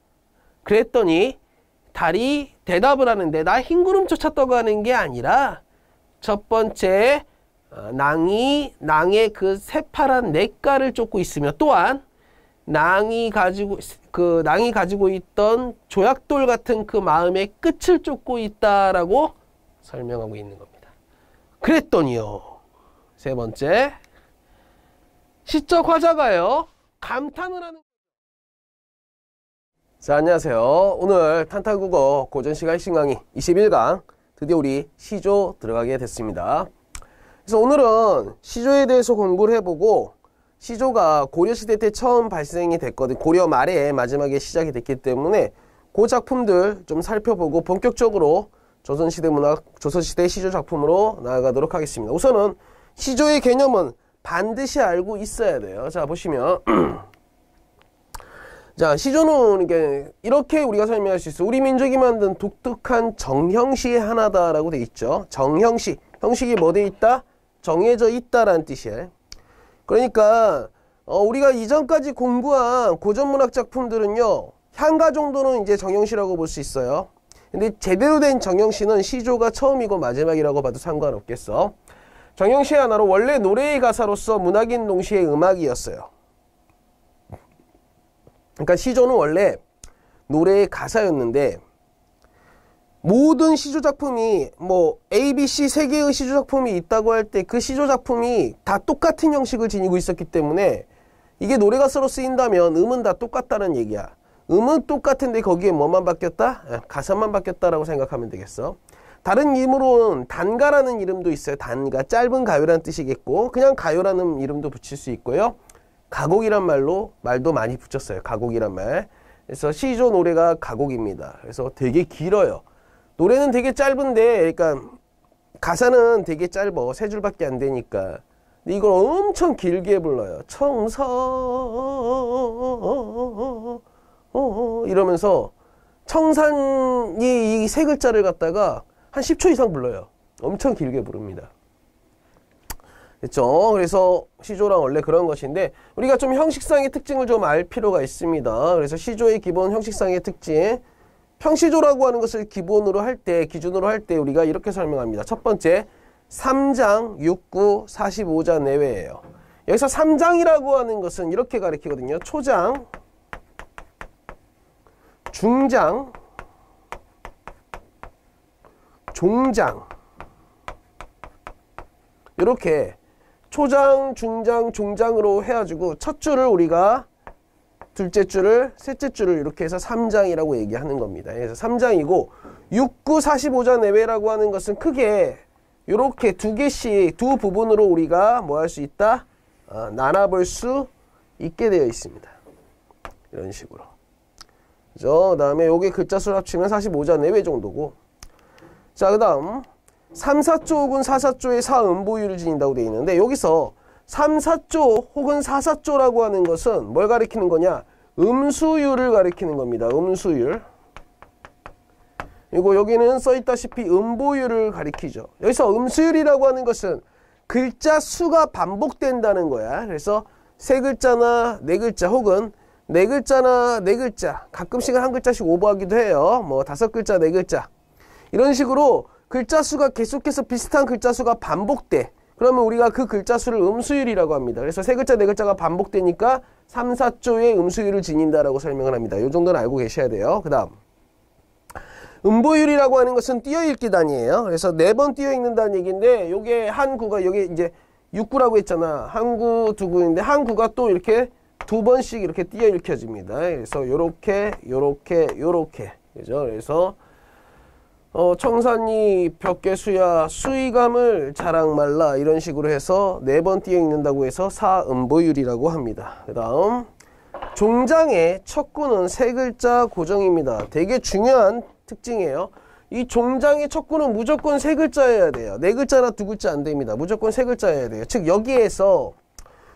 S1: 그랬더니 달이 대답을 하는데 나 흰구름 쫓아 떠가는 게 아니라 첫 번째 어, 낭이 낭의 그 새파란 냇가를 쫓고 있으며 또한 낭이 가지고 그 낭이 가지고 있던 조약돌 같은 그 마음의 끝을 쫓고 있다라고 설명하고 있는 겁니다. 그랬더니요. 세 번째 시적 화자가요. 감탄을 하는 자 안녕하세요. 오늘 탄탄국어 고전 시간 신강의 21강 드디어 우리 시조 들어가게 됐습니다. 그래서 오늘은 시조에 대해서 공부를 해보고 시조가 고려시대 때 처음 발생이 됐거든 고려 말에 마지막에 시작이 됐기 때문에 그 작품들 좀 살펴보고 본격적으로 조선시대 문학, 조선시대 시조 작품으로 나아가도록 하겠습니다. 우선은 시조의 개념은 반드시 알고 있어야 돼요. 자, 보시면. 자, 시조는 이렇게 우리가 설명할 수 있어. 우리 민족이 만든 독특한 정형시의 하나다라고 돼 있죠. 정형시. 형식이 뭐돼 있다? 정해져 있다라는 뜻이에요. 그러니까 어, 우리가 이전까지 공부한 고전문학 작품들은요. 향가 정도는 이제 정형시라고 볼 수 있어요. 근데 제대로 된 정형시는 시조가 처음이고 마지막이라고 봐도 상관없겠어. 정형시 하나로 원래 노래의 가사로서 문학인 동시에 음악이었어요. 그러니까 시조는 원래 노래의 가사였는데 모든 시조 작품이 뭐 A, B, C 세 개의 시조 작품이 있다고 할 때 그 시조 작품이 다 똑같은 형식을 지니고 있었기 때문에 이게 노래가서로 쓰인다면 음은 다 똑같다는 얘기야. 음은 똑같은데 거기에 뭐만 바뀌었다? 아, 가사만 바뀌었다라고 생각하면 되겠어. 다른 이름으로는 단가라는 이름도 있어요. 단가, 짧은 가요라는 뜻이겠고 그냥 가요라는 이름도 붙일 수 있고요. 가곡이란 말로 말도 많이 붙였어요. 가곡이란 말. 그래서 시조 노래가 가곡입니다. 그래서 되게 길어요. 노래는 되게 짧은데 그러니까 가사는 되게 짧어 세 줄밖에 안 되니까 근데 이걸 엄청 길게 불러요 청서 어, 이러면서 청산이 이 세 글자를 갖다가 한 10초 이상 불러요 엄청 길게 부릅니다 그렇죠 그래서 시조랑 원래 그런 것인데 우리가 좀 형식상의 특징을 좀 알 필요가 있습니다 그래서 시조의 기본 형식상의 특징 평시조라고 하는 것을 기본으로 할 때, 기준으로 할 때 우리가 이렇게 설명합니다. 첫 번째, 3장 6구 45자 내외예요. 여기서 3장이라고 하는 것은 이렇게 가리키거든요. 초장, 중장, 종장 이렇게 초장, 중장, 종장으로 해가지고 첫 줄을 우리가 둘째 줄을 셋째 줄을 이렇게 해서 3장이라고 얘기하는 겁니다. 그래서 3장이고 6, 9, 45자 내외라고 하는 것은 크게 이렇게 두 개씩 두 부분으로 우리가 뭐 할 수 있다? 아, 나눠볼 수 있게 되어 있습니다. 이런 식으로. 그죠? 그 다음에 요게 글자 수를 합치면 45자 내외 정도고 자, 그 다음 3, 4조 혹은 4, 4조의 사음보율을 지닌다고 되어 있는데 여기서 3사조 혹은 4사조라고 하는 것은 뭘 가리키는 거냐? 음수율을 가리키는 겁니다. 음수율. 그리고 여기는 써있다시피 음보율을 가리키죠. 여기서 음수율이라고 하는 것은 글자 수가 반복된다는 거야. 그래서 세 글자나 네 글자 혹은 네 글자나 네 글자 가끔씩은 한 글자씩 오버하기도 해요. 뭐 다섯 글자, 네 글자 이런 식으로 글자 수가 계속해서 비슷한 글자 수가 반복돼. 그러면 우리가 그 글자 수를 음수율이라고 합니다. 그래서 세 글자, 네 글자가 반복되니까 3, 4조의 음수율을 지닌다라고 설명을 합니다. 이 정도는 알고 계셔야 돼요. 그 다음. 음보율이라고 하는 것은 띄어읽기 단위예요. 그래서 네 번 띄어읽는다는 얘기인데 요게 한 구가 여기 이제 6구라고 했잖아. 한 구, 두 구인데 한 구가 또 이렇게 두 번씩 이렇게 띄어읽혀집니다. 그래서 요렇게 요렇게 요렇게. 그죠? 그래서 어, 청산이 벽계수야 수의감을 자랑말라 이런 식으로 해서 네번 띄어 읽는다고 해서 사음보율이라고 합니다. 그 다음 종장의 첫구는세 글자 고정입니다. 되게 중요한 특징이에요. 이 종장의 첫구는 무조건 세 글자여야 돼요. 네 글자나 두 글자 안 됩니다. 무조건 세 글자여야 돼요. 즉 여기에서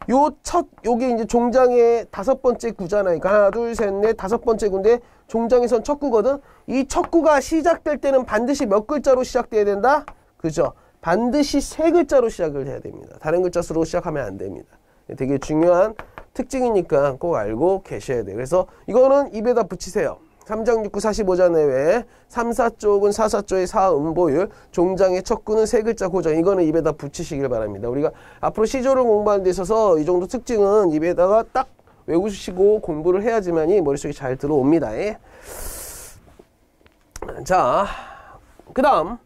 S1: 요 첫 요게 이제 종장의 다섯 번째 구잖아요. 니까 그러니까 하나 둘셋 넷 다섯 번째 구인데 종장에선 척구거든. 이 척구가 시작될 때는 반드시 몇 글자로 시작돼야 된다? 그죠? 반드시 세 글자로 시작을 해야 됩니다. 다른 글자 수로 시작하면 안 됩니다. 예, 되게 중요한 특징이니까 꼭 알고 계셔야 돼요. 그래서 이거는 입에다 붙이세요. 3장 6구 45자 내외 3, 4쪽은 4, 4쪽의 4음보율 종장의 척구는 세 글자 고정 이거는 입에다 붙이시길 바랍니다. 우리가 앞으로 시조를 공부하는 데 있어서 이 정도 특징은 입에다가 딱 외우시고 공부를 해야지만이 머릿속에 잘 들어옵니다. 자, 그 다음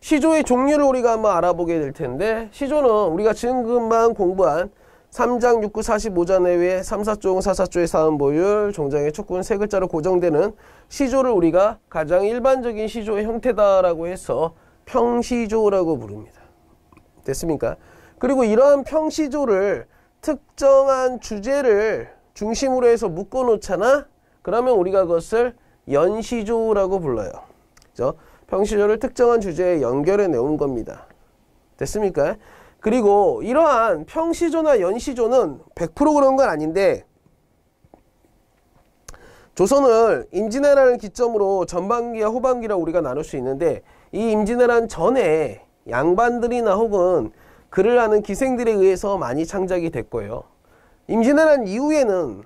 S1: 시조의 종류를 우리가 한번 알아보게 될 텐데 시조는 우리가 지금만 공부한 3장 6구 45자 내외 3, 4종 4, 사조의 사음보율, 종장의 축구는 세 글자로 고정되는 시조를 우리가 가장 일반적인 시조의 형태다라고 해서 평시조라고 부릅니다. 됐습니까? 그리고 이러한 평시조를 특정한 주제를 중심으로 해서 묶어 놓잖아. 그러면 우리가 그것을 연시조라고 불러요. 그죠? 평시조를 특정한 주제에 연결해 내온 겁니다. 됐습니까? 그리고 이러한 평시조나 연시조는 100% 그런 건 아닌데 조선을 임진왜란을 기점으로 전반기와 후반기라 우리가 나눌 수 있는데 이 임진왜란 전에 양반들이나 혹은 글을 하는 기생들에 의해서 많이 창작이 됐고요. 임진왜란 이후에는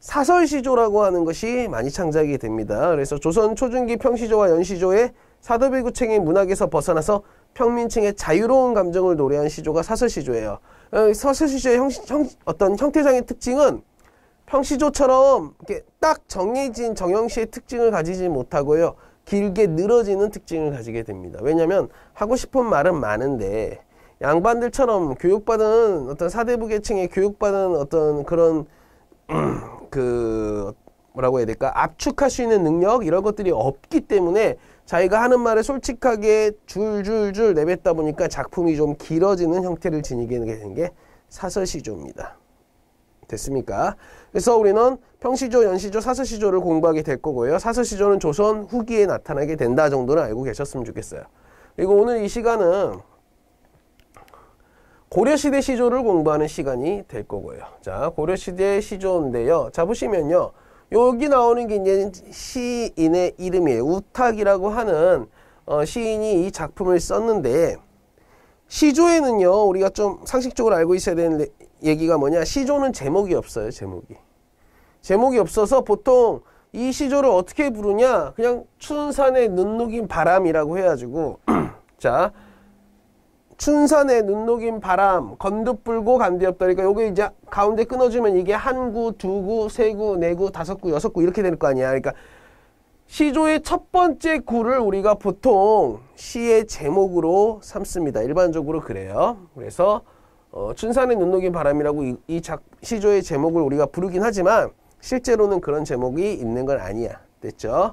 S1: 사설시조라고 하는 것이 많이 창작이 됩니다. 그래서 조선 초중기 평시조와 연시조의 사도비구층의 문학에서 벗어나서 평민층의 자유로운 감정을 노래한 시조가 사설시조예요. 어, 사설시조의 형, 형, 어떤 형태상의 특징은 평시조처럼 이렇게 딱 정해진 정형시의 특징을 가지지 못하고요. 길게 늘어지는 특징을 가지게 됩니다. 왜냐하면 하고 싶은 말은 많은데 양반들처럼 교육받은 어떤 사대부 계층의 교육받은 어떤 그런 음, 그 뭐라고 해야 될까 압축할 수 있는 능력 이런 것들이 없기 때문에 자기가 하는 말에 솔직하게 줄줄줄 내뱉다 보니까 작품이 좀 길어지는 형태를 지니게 되는 게 사설시조입니다. 됐습니까? 그래서 우리는 평시조, 연시조, 사설시조를 공부하게 될 거고요. 사설시조는 조선 후기에 나타나게 된다 정도는 알고 계셨으면 좋겠어요. 그리고 오늘 이 시간은 고려시대 시조를 공부하는 시간이 될 거고요. 자, 고려시대 시조인데요. 자, 보시면요. 여기 나오는 게 이제 시인의 이름이에요. 우탁이라고 하는 어, 시인이 이 작품을 썼는데 시조에는요. 우리가 좀 상식적으로 알고 있어야 되는 얘기가 뭐냐. 시조는 제목이 없어요. 제목이. 제목이 없어서 보통 이 시조를 어떻게 부르냐. 그냥 춘산의 눈 녹인 바람이라고 해가지고 자 춘산에 눈 녹인 바람, 건두 불고 간디없다. 니까 요게 이제 가운데 끊어주면 이게 한 구, 두 구, 세 구, 네 구, 다섯 구, 여섯 구 이렇게 될 거 아니야. 그러니까 시조의 첫 번째 구를 우리가 보통 시의 제목으로 삼습니다. 일반적으로 그래요. 그래서 어, 춘산의 눈 녹인 바람이라고 이, 이 작, 시조의 제목을 우리가 부르긴 하지만 실제로는 그런 제목이 있는 건 아니야. 됐죠?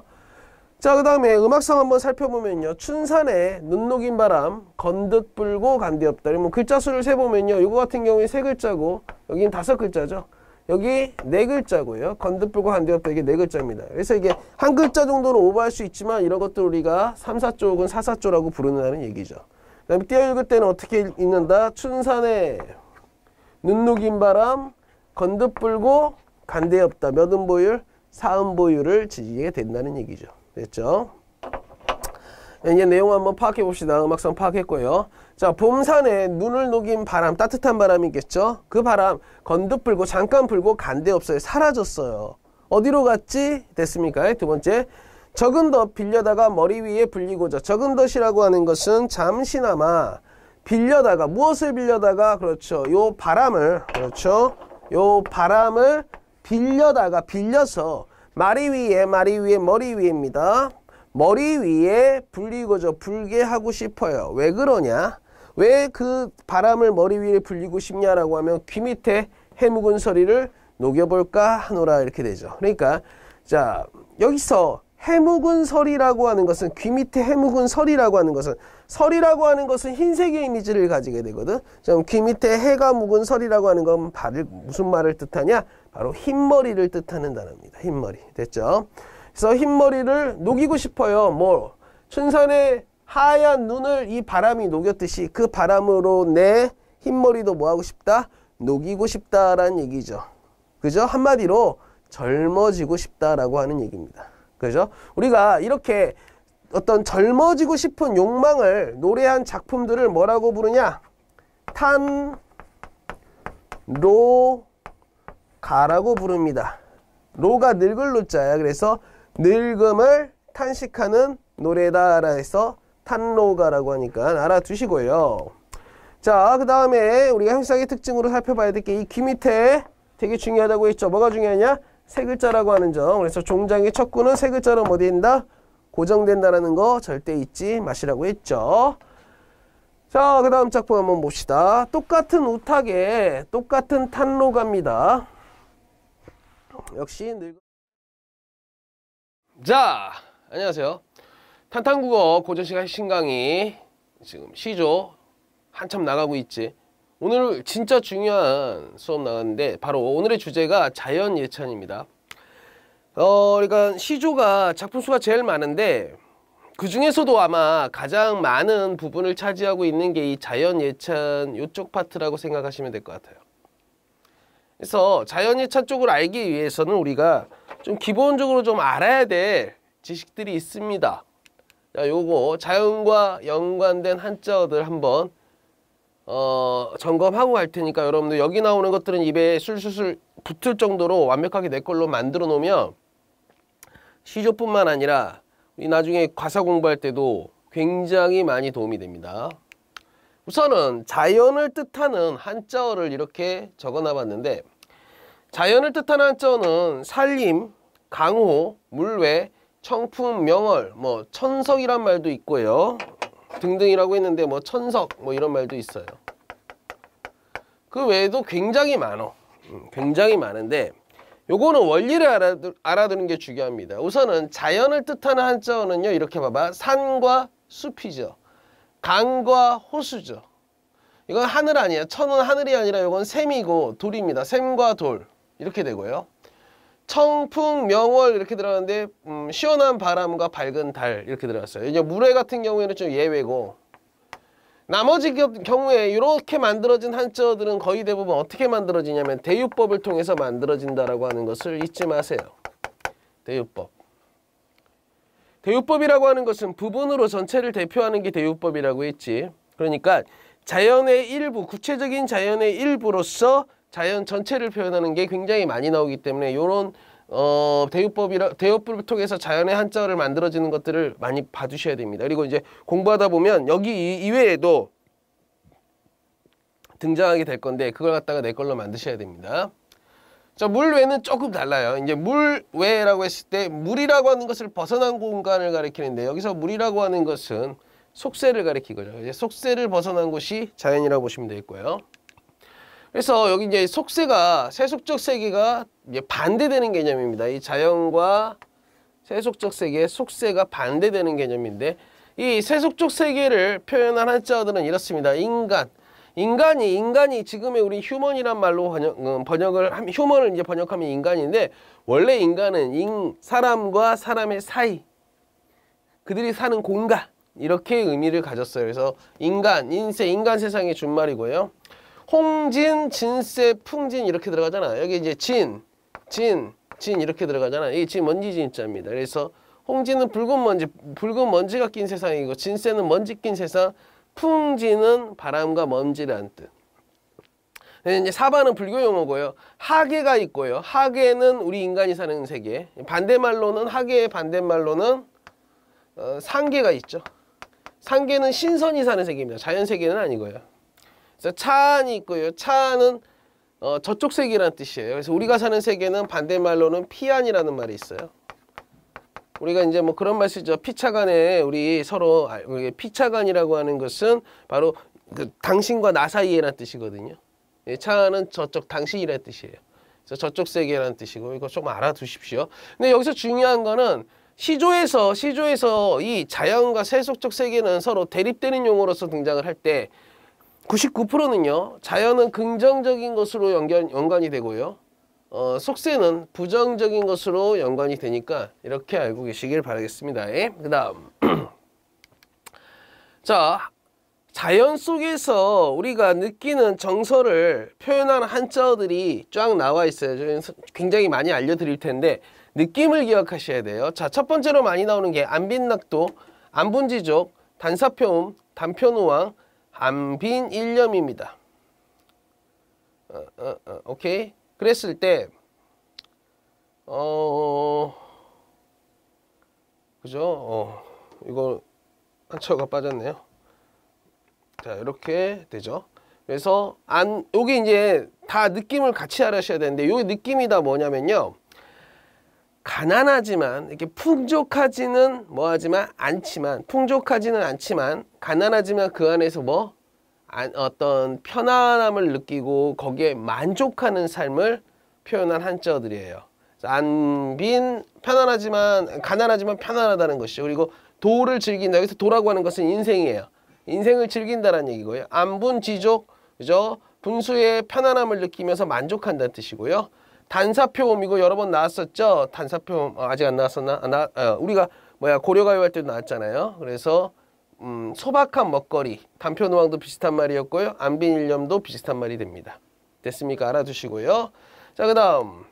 S1: 자, 그 다음에 음악성 한번 살펴보면요. 춘산에 눈 녹인 바람, 건듯 불고 간디없다. 그러면 뭐 글자 수를 세보면요. 이거 같은 경우에 세 글자고, 여기는 다섯 글자죠. 여기 네 글자고요. 건듯 불고 간디없다. 이게 네 글자입니다. 그래서 이게 한 글자 정도는 오버할 수 있지만 이런 것들 우리가 삼사조 혹은 사사조라고 부르는다는 얘기죠. 그 다음에 띄어 읽을 때는 어떻게 읽는다? 춘산에 눈 녹인 바람, 건듯 불고 간디없다. 몇 음보율? 사음보율을 지지게 된다는 얘기죠. 됐죠? 네, 이제 내용 한번 파악해 봅시다. 음악성 파악했고요. 자, 봄산에 눈을 녹인 바람, 따뜻한 바람이겠죠? 그 바람 건듭 불고 잠깐 불고 간데 없어요. 사라졌어요. 어디로 갔지? 됐습니까? 두 번째. 적은 덧 빌려다가 머리 위에 불리고자 적은 덧이라고 하는 것은 잠시나마 빌려다가 무엇을 빌려다가 그렇죠. 요 바람을 그렇죠. 요 바람을 빌려다가 빌려서 마리 위에 마리 위에 머리 위입니다. 머리 위에 불리고저 불게 하고 싶어요. 왜 그러냐? 왜 그 바람을 머리 위에 불리고 싶냐라고 하면 귀 밑에 해묵은 서리를 녹여볼까 하노라 이렇게 되죠. 그러니까 자 여기서 해묵은 설이라고 하는 것은 귀 밑에 해묵은 설이라고 하는 것은 설이라고 하는 것은 흰색의 이미지를 가지게 되거든. 그럼 귀 밑에 해가 묵은 설이라고 하는 건 무슨 말을 뜻하냐? 바로 흰머리를 뜻하는 단어입니다. 흰머리. 됐죠? 그래서 흰머리를 녹이고 싶어요. 뭐 춘선의 하얀 눈을 이 바람이 녹였듯이 그 바람으로 내 흰머리도 뭐하고 싶다? 녹이고 싶다라는 얘기죠. 그죠? 한마디로 젊어지고 싶다라고 하는 얘기입니다. 그죠? 우리가 이렇게 어떤 젊어지고 싶은 욕망을 노래한 작품들을 뭐라고 부르냐? 탄로 가라고 부릅니다. 로가 늙을 로자야. 그래서 늙음을 탄식하는 노래다라 해서 탄로가라고 하니까 알아두시고요. 자, 그 다음에 우리가 형식상의 특징으로 살펴봐야 될 게이 귀 밑에 되게 중요하다고 했죠. 뭐가 중요하냐? 세 글자라고 하는 점. 그래서 종장의 첫 구는 세 글자로 뭐 된다? 고정된다라는 거 절대 잊지 마시라고 했죠. 자, 그 다음 작품 한번 봅시다. 똑같은 우탁에 똑같은 탄로갑니다. 역시 늙어 자 안녕하세요 탄탄국어 고전시간 신강이 지금 시조 한참 나가고 있지 오늘 진짜 중요한 수업 나갔는데 바로 오늘의 주제가 자연 예찬입니다 어 그러니까 시조가 작품 수가 제일 많은데 그 중에서도 아마 가장 많은 부분을 차지하고 있는 게 이 자연 예찬 요쪽 파트라고 생각하시면 될 것 같아요 그래서 자연의차 쪽을 알기 위해서는 우리가 좀 기본적으로 좀 알아야 될 지식들이 있습니다. 자, 요거 자연과 연관된 한자어들 한번 어, 점검하고 갈 테니까 여러분들 여기 나오는 것들은 입에 술술술 붙을 정도로 완벽하게 내 걸로 만들어 놓으면 시조뿐만 아니라 우리 나중에 과사 공부할 때도 굉장히 많이 도움이 됩니다. 우선은 자연을 뜻하는 한자어를 이렇게 적어놔봤는데 자연을 뜻하는 한자어는 산림, 강호, 물외, 청풍, 명월, 뭐 천석이란 말도 있고요. 등등이라고 했는데 뭐 천석 뭐 이런 말도 있어요. 그 외에도 굉장히 많어. 음, 굉장히 많은데 요거는 원리를 알아두, 알아두는 게 중요합니다. 우선은 자연을 뜻하는 한자어는요. 이렇게 봐봐. 산과 숲이죠. 강과 호수죠. 이건 하늘 아니야. 천은 하늘이 아니라 이건 샘이고 돌입니다. 샘과 돌 이렇게 되고요. 청풍, 명월 이렇게 들어가는데 음, 시원한 바람과 밝은 달 이렇게 들어갔어요. 이제 물회 같은 경우에는 좀 예외고 나머지 경우에 이렇게 만들어진 한자들은 거의 대부분 어떻게 만들어지냐면 대유법을 통해서 만들어진다라 하는 것을 잊지 마세요. 대유법. 대유법이라고 하는 것은 부분으로 전체를 대표하는 게대유법이라고 했지. 그러니까 자연의 일부, 구체적인 자연의 일부로서 자연 전체를 표현하는 게 굉장히 많이 나오기 때문에 이런 어, 대유법이라 대우법을 통해서 자연의 한자를 만들어지는 것들을 많이 봐주셔야 됩니다. 그리고 이제 공부하다 보면 여기 이외에도 등장하게 될 건데 그걸 갖다가 내 걸로 만드셔야 됩니다. 자, 물외는 조금 달라요. 이제 물외라고 했을 때 물이라고 하는 것을 벗어난 공간을 가리키는데 여기서 물이라고 하는 것은 속세를 가리키거든 이제 속세를 벗어난 곳이 자연이라고 보시면 되겠고요. 그래서 여기 이제 속세가 세속적 세계가 이제 반대되는 개념입니다. 이 자연과 세속적 세계의 속세가 반대되는 개념인데 이 세속적 세계를 표현한 한자어들은 이렇습니다. 인간, 인간이 인간이 지금의 우리 휴먼이란 말로 번역, 음, 을 휴먼을 이제 번역하면 인간인데 원래 인간은 인, 사람과 사람의 사이 그들이 사는 공간 이렇게 의미를 가졌어요. 그래서 인간, 인세, 인간 세상의 준말이고요. 홍진, 진세, 풍진 이렇게 들어가잖아. 여기 이제 진, 진, 진 이렇게 들어가잖아. 이진 먼지 진짜입니다. 그래서 홍진은 붉은 먼지, 붉은 먼지가 낀 세상이고 진세는 먼지 낀 세상, 풍지는 바람과 먼지라는 뜻. 네, 이제 4번은 불교 용어고요. 하계가 있고요. 하계는 우리 인간이 사는 세계. 반대말로는 하계의 반대말로는 어, 상계가 있죠. 상계는 신선이 사는 세계입니다. 자연 세계는 아니고요. 그래서 차안이 있고요. 차안은 어, 저쪽 세계란 뜻이에요. 그래서 우리가 사는 세계는 반대말로는 피안이라는 말이 있어요. 우리가 이제 뭐 그런 말이죠 피차간에 우리 서로 아, 피차간이라고 하는 것은 바로 그 당신과 나 사이에란 뜻이거든요. 예, 차는 저쪽 당신이란 뜻이에요. 그래서 저쪽 세계란 뜻이고 이거 좀 알아두십시오. 근데 여기서 중요한 거는 시조에서 시조에서 이 자연과 세속적 세계는 서로 대립되는 용어로서 등장을 할 때 99%는요. 자연은 긍정적인 것으로 연결, 연관이 되고요. 어, 속세는 부정적인 것으로 연관이 되니까 이렇게 알고 계시길 바라겠습니다. 예? 그 다음 자 자연 속에서 우리가 느끼는 정서를 표현하는 한자어들이 쫙 나와 있어요. 굉장히 많이 알려드릴 텐데 느낌을 기억하셔야 돼요. 자, 첫 번째로 많이 나오는 게 안빈낙도, 안분지족, 단사표음, 단편우왕, 안빈일념입니다. 어, 어, 어, 오케이? 그랬을 때 어, 그죠? 어, 이거 한차가 빠졌네요. 자, 이렇게 되죠. 그래서 안 요게 이제 다 느낌을 같이 알아셔야 되는데 요 느낌이 다 뭐냐면요. 가난하지만 이렇게 풍족하지는 뭐하지만 않지만 풍족하지는 않지만 가난하지만 그 안에서 뭐 어떤 편안함을 느끼고 거기에 만족하는 삶을 표현한 한자어들이에요. 안빈 편안하지만 가난하지만 편안하다는 것이죠. 그리고 도를 즐긴다. 여기서 도라고 하는 것은 인생이에요. 인생을 즐긴다라는 얘기고요. 안분 지족 그죠? 분수의 편안함을 느끼면서 만족한다는 뜻이고요. 단사표음이고 여러 번 나왔었죠. 단사표음 어, 아직 안 나왔었나? 아, 나, 어, 우리가 뭐야 고려가요 할 때도 나왔잖아요. 그래서 음, 소박한 먹거리 단편호황도 비슷한 말이었고요. 안빈일념도 비슷한 말이 됩니다. 됐습니까? 알아두시고요. 자, 그 다음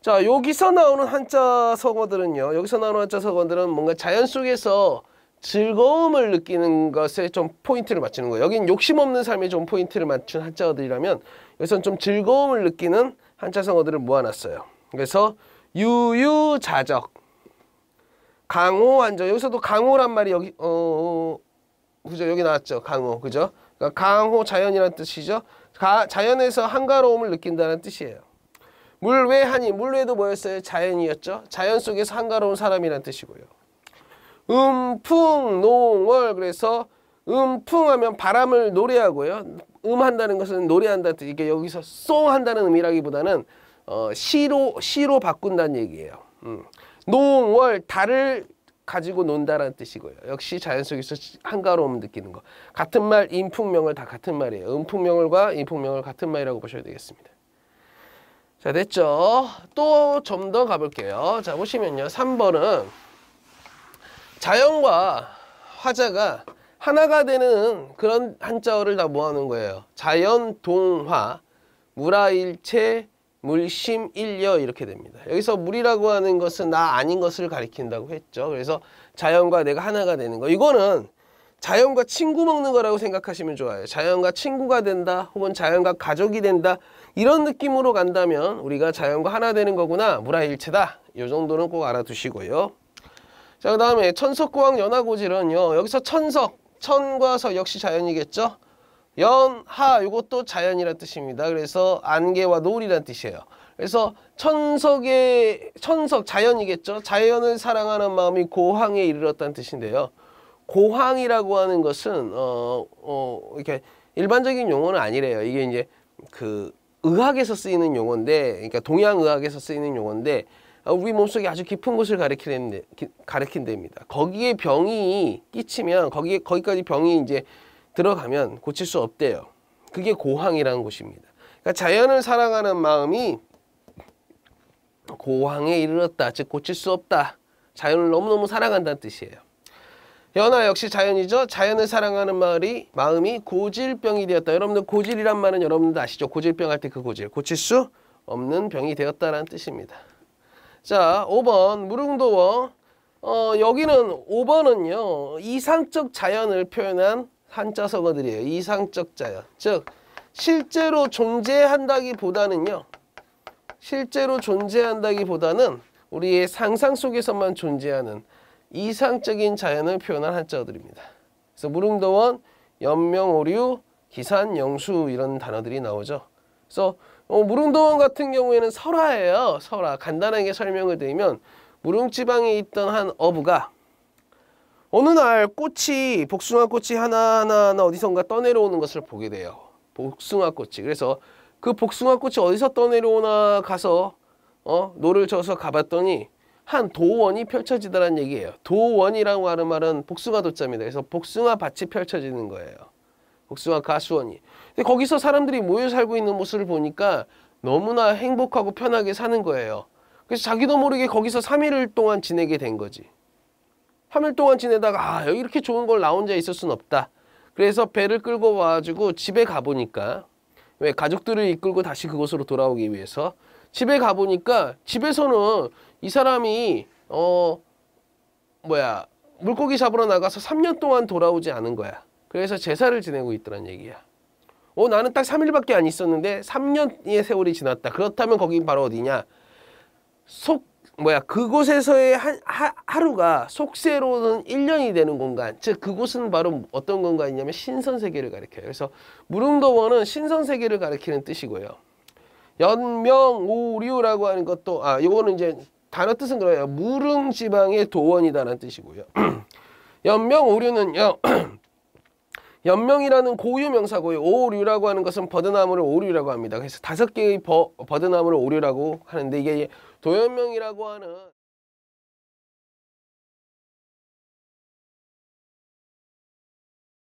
S1: 자, 여기서 나오는 한자 성어들은요. 여기서 나오는 한자 성어들은 뭔가 자연 속에서 즐거움을 느끼는 것에 좀 포인트를 맞추는 거예요. 여긴 욕심 없는 삶에 좀 포인트를 맞춘 한자어들이라면 여기서는좀 즐거움을 느끼는 한자 성어들을 모아놨어요. 그래서 유유자적 강호한적 여기서도 강호란 말이 여기 어, 어, 어, 그죠 여기 나왔죠 강호 그죠 그러니까 강호 자연이란 뜻이죠 가, 자연에서 한가로움을 느낀다는 뜻이에요 물외하니 물외도 뭐였어요 자연이었죠 자연 속에서 한가로운 사람이란 뜻이고요 음풍농월 그래서 음풍하면 바람을 노래하고요 음한다는 것은 노래한다 뜻 이게 여기서 쏭 한다는 의미라기보다는 어, 시로 시로 바꾼다는 얘기예요 음. 농월 달을 가지고 논다라는 뜻이고요. 역시 자연 속에서 한가로움 느끼는 것. 같은 말 인풍명을 다 같은 말이에요. 음풍명을과 인풍명을 같은 말이라고 보셔야 되겠습니다. 자 됐죠. 또 좀 더 가볼게요. 자 보시면요. 3번은 자연과 화자가 하나가 되는 그런 한자어를 다 모아놓은 거예요. 자연, 동화, 무라일체, 물심 일려 이렇게 됩니다. 여기서 물이라고 하는 것은 나 아닌 것을 가리킨다고 했죠. 그래서 자연과 내가 하나가 되는 거. 이거는 자연과 친구 먹는 거라고 생각하시면 좋아요. 자연과 친구가 된다 혹은 자연과 가족이 된다 이런 느낌으로 간다면 우리가 자연과 하나 되는 거구나 무라일체다 이 정도는 꼭 알아두시고요. 자그 다음에 천석고왕 연화고질은요 여기서 천석 천과 석 역시 자연이겠죠. 연하 이것도 자연이란 뜻입니다. 그래서 안개와 노을이란 뜻이에요. 그래서 천석의 천석 자연이겠죠. 자연을 사랑하는 마음이 고항에 이르렀다는 뜻인데요. 고항이라고 하는 것은 어, 어 이렇게 일반적인 용어는 아니래요. 이게 이제 그 의학에서 쓰이는 용어인데, 그러니까 동양 의학에서 쓰이는 용어인데 어, 우리 몸속에 아주 깊은 곳을 가리키는 가리킨답니다. 거기에 병이 끼치면 거기에 거기까지 병이 이제 들어가면 고칠 수 없대요. 그게 고항이라는 곳입니다. 그러니까 자연을 사랑하는 마음이 고항에 이르렀다. 즉 고칠 수 없다. 자연을 너무너무 사랑한다는 뜻이에요. 연화 역시 자연이죠. 자연을 사랑하는 마을이, 마음이 고질병이 되었다. 여러분들 고질이란 말은 여러분들 아시죠? 고질병 할 때 그 고질. 고칠 수 없는 병이 되었다라는 뜻입니다. 자, 5번 무릉도원. 어, 여기는 5번은요. 이상적 자연을 표현한 한자 성어들이에요. 이상적자야. 즉 실제로 존재한다기보다는요. 실제로 존재한다기보다는 우리의 상상 속에서만 존재하는 이상적인 자연을 표현한 한자어들입니다. 그래서 무릉도원, 연명오류, 기산, 영수 이런 단어들이 나오죠. 그래서 어, 무릉도원 같은 경우에는 설화예요. 설화. 간단하게 설명을 드리면 무릉지방에 있던 한 어부가 어느 날 꽃이 복숭아 꽃이 하나하나 하나 어디선가 떠내려오는 것을 보게 돼요. 복숭아 꽃이. 그래서 그 복숭아 꽃이 어디서 떠내려오나 가서 어, 노를 저어서 가봤더니 한 도원이 펼쳐지다라는 얘기예요. 도원이라고 하는 말은 복숭아 도자입니다. 그래서 복숭아 밭이 펼쳐지는 거예요. 복숭아 가수원이. 근데 거기서 사람들이 모여 살고 있는 모습을 보니까 너무나 행복하고 편하게 사는 거예요. 그래서 자기도 모르게 거기서 3일 동안 지내게 된 거지. 3일 동안 지내다가 아 여기 이렇게 좋은 걸 나 혼자 있을 순 없다. 그래서 배를 끌고 와가지고 집에 가보니까 왜 가족들을 이끌고 다시 그곳으로 돌아오기 위해서 집에 가보니까 집에서는 이 사람이 어 뭐야 물고기 잡으러 나가서 3년 동안 돌아오지 않은 거야. 그래서 제사를 지내고 있더란 얘기야. 어 나는 딱 3일밖에 안 있었는데 3년의 세월이 지났다. 그렇다면 거긴 바로 어디냐? 속 뭐야 그곳에서의 한, 하, 하루가 속세로는 1년이 되는 공간 즉 그곳은 바로 어떤 공간이냐면 신선세계를 가리켜요 그래서 무릉도원은 신선세계를 가리키는 뜻이고요 연명오류라고 하는 것도 아 요거는 이제 단어 뜻은 그래요 무릉지방의 도원이다라는 뜻이고요 연명오류는요 연명이라는 고유 명사고요 오류라고 하는 것은 버드나무를 오류라고 합니다 그래서 다섯 개의 버, 버드나무를 오류라고 하는데 이게 도현명이라고 하는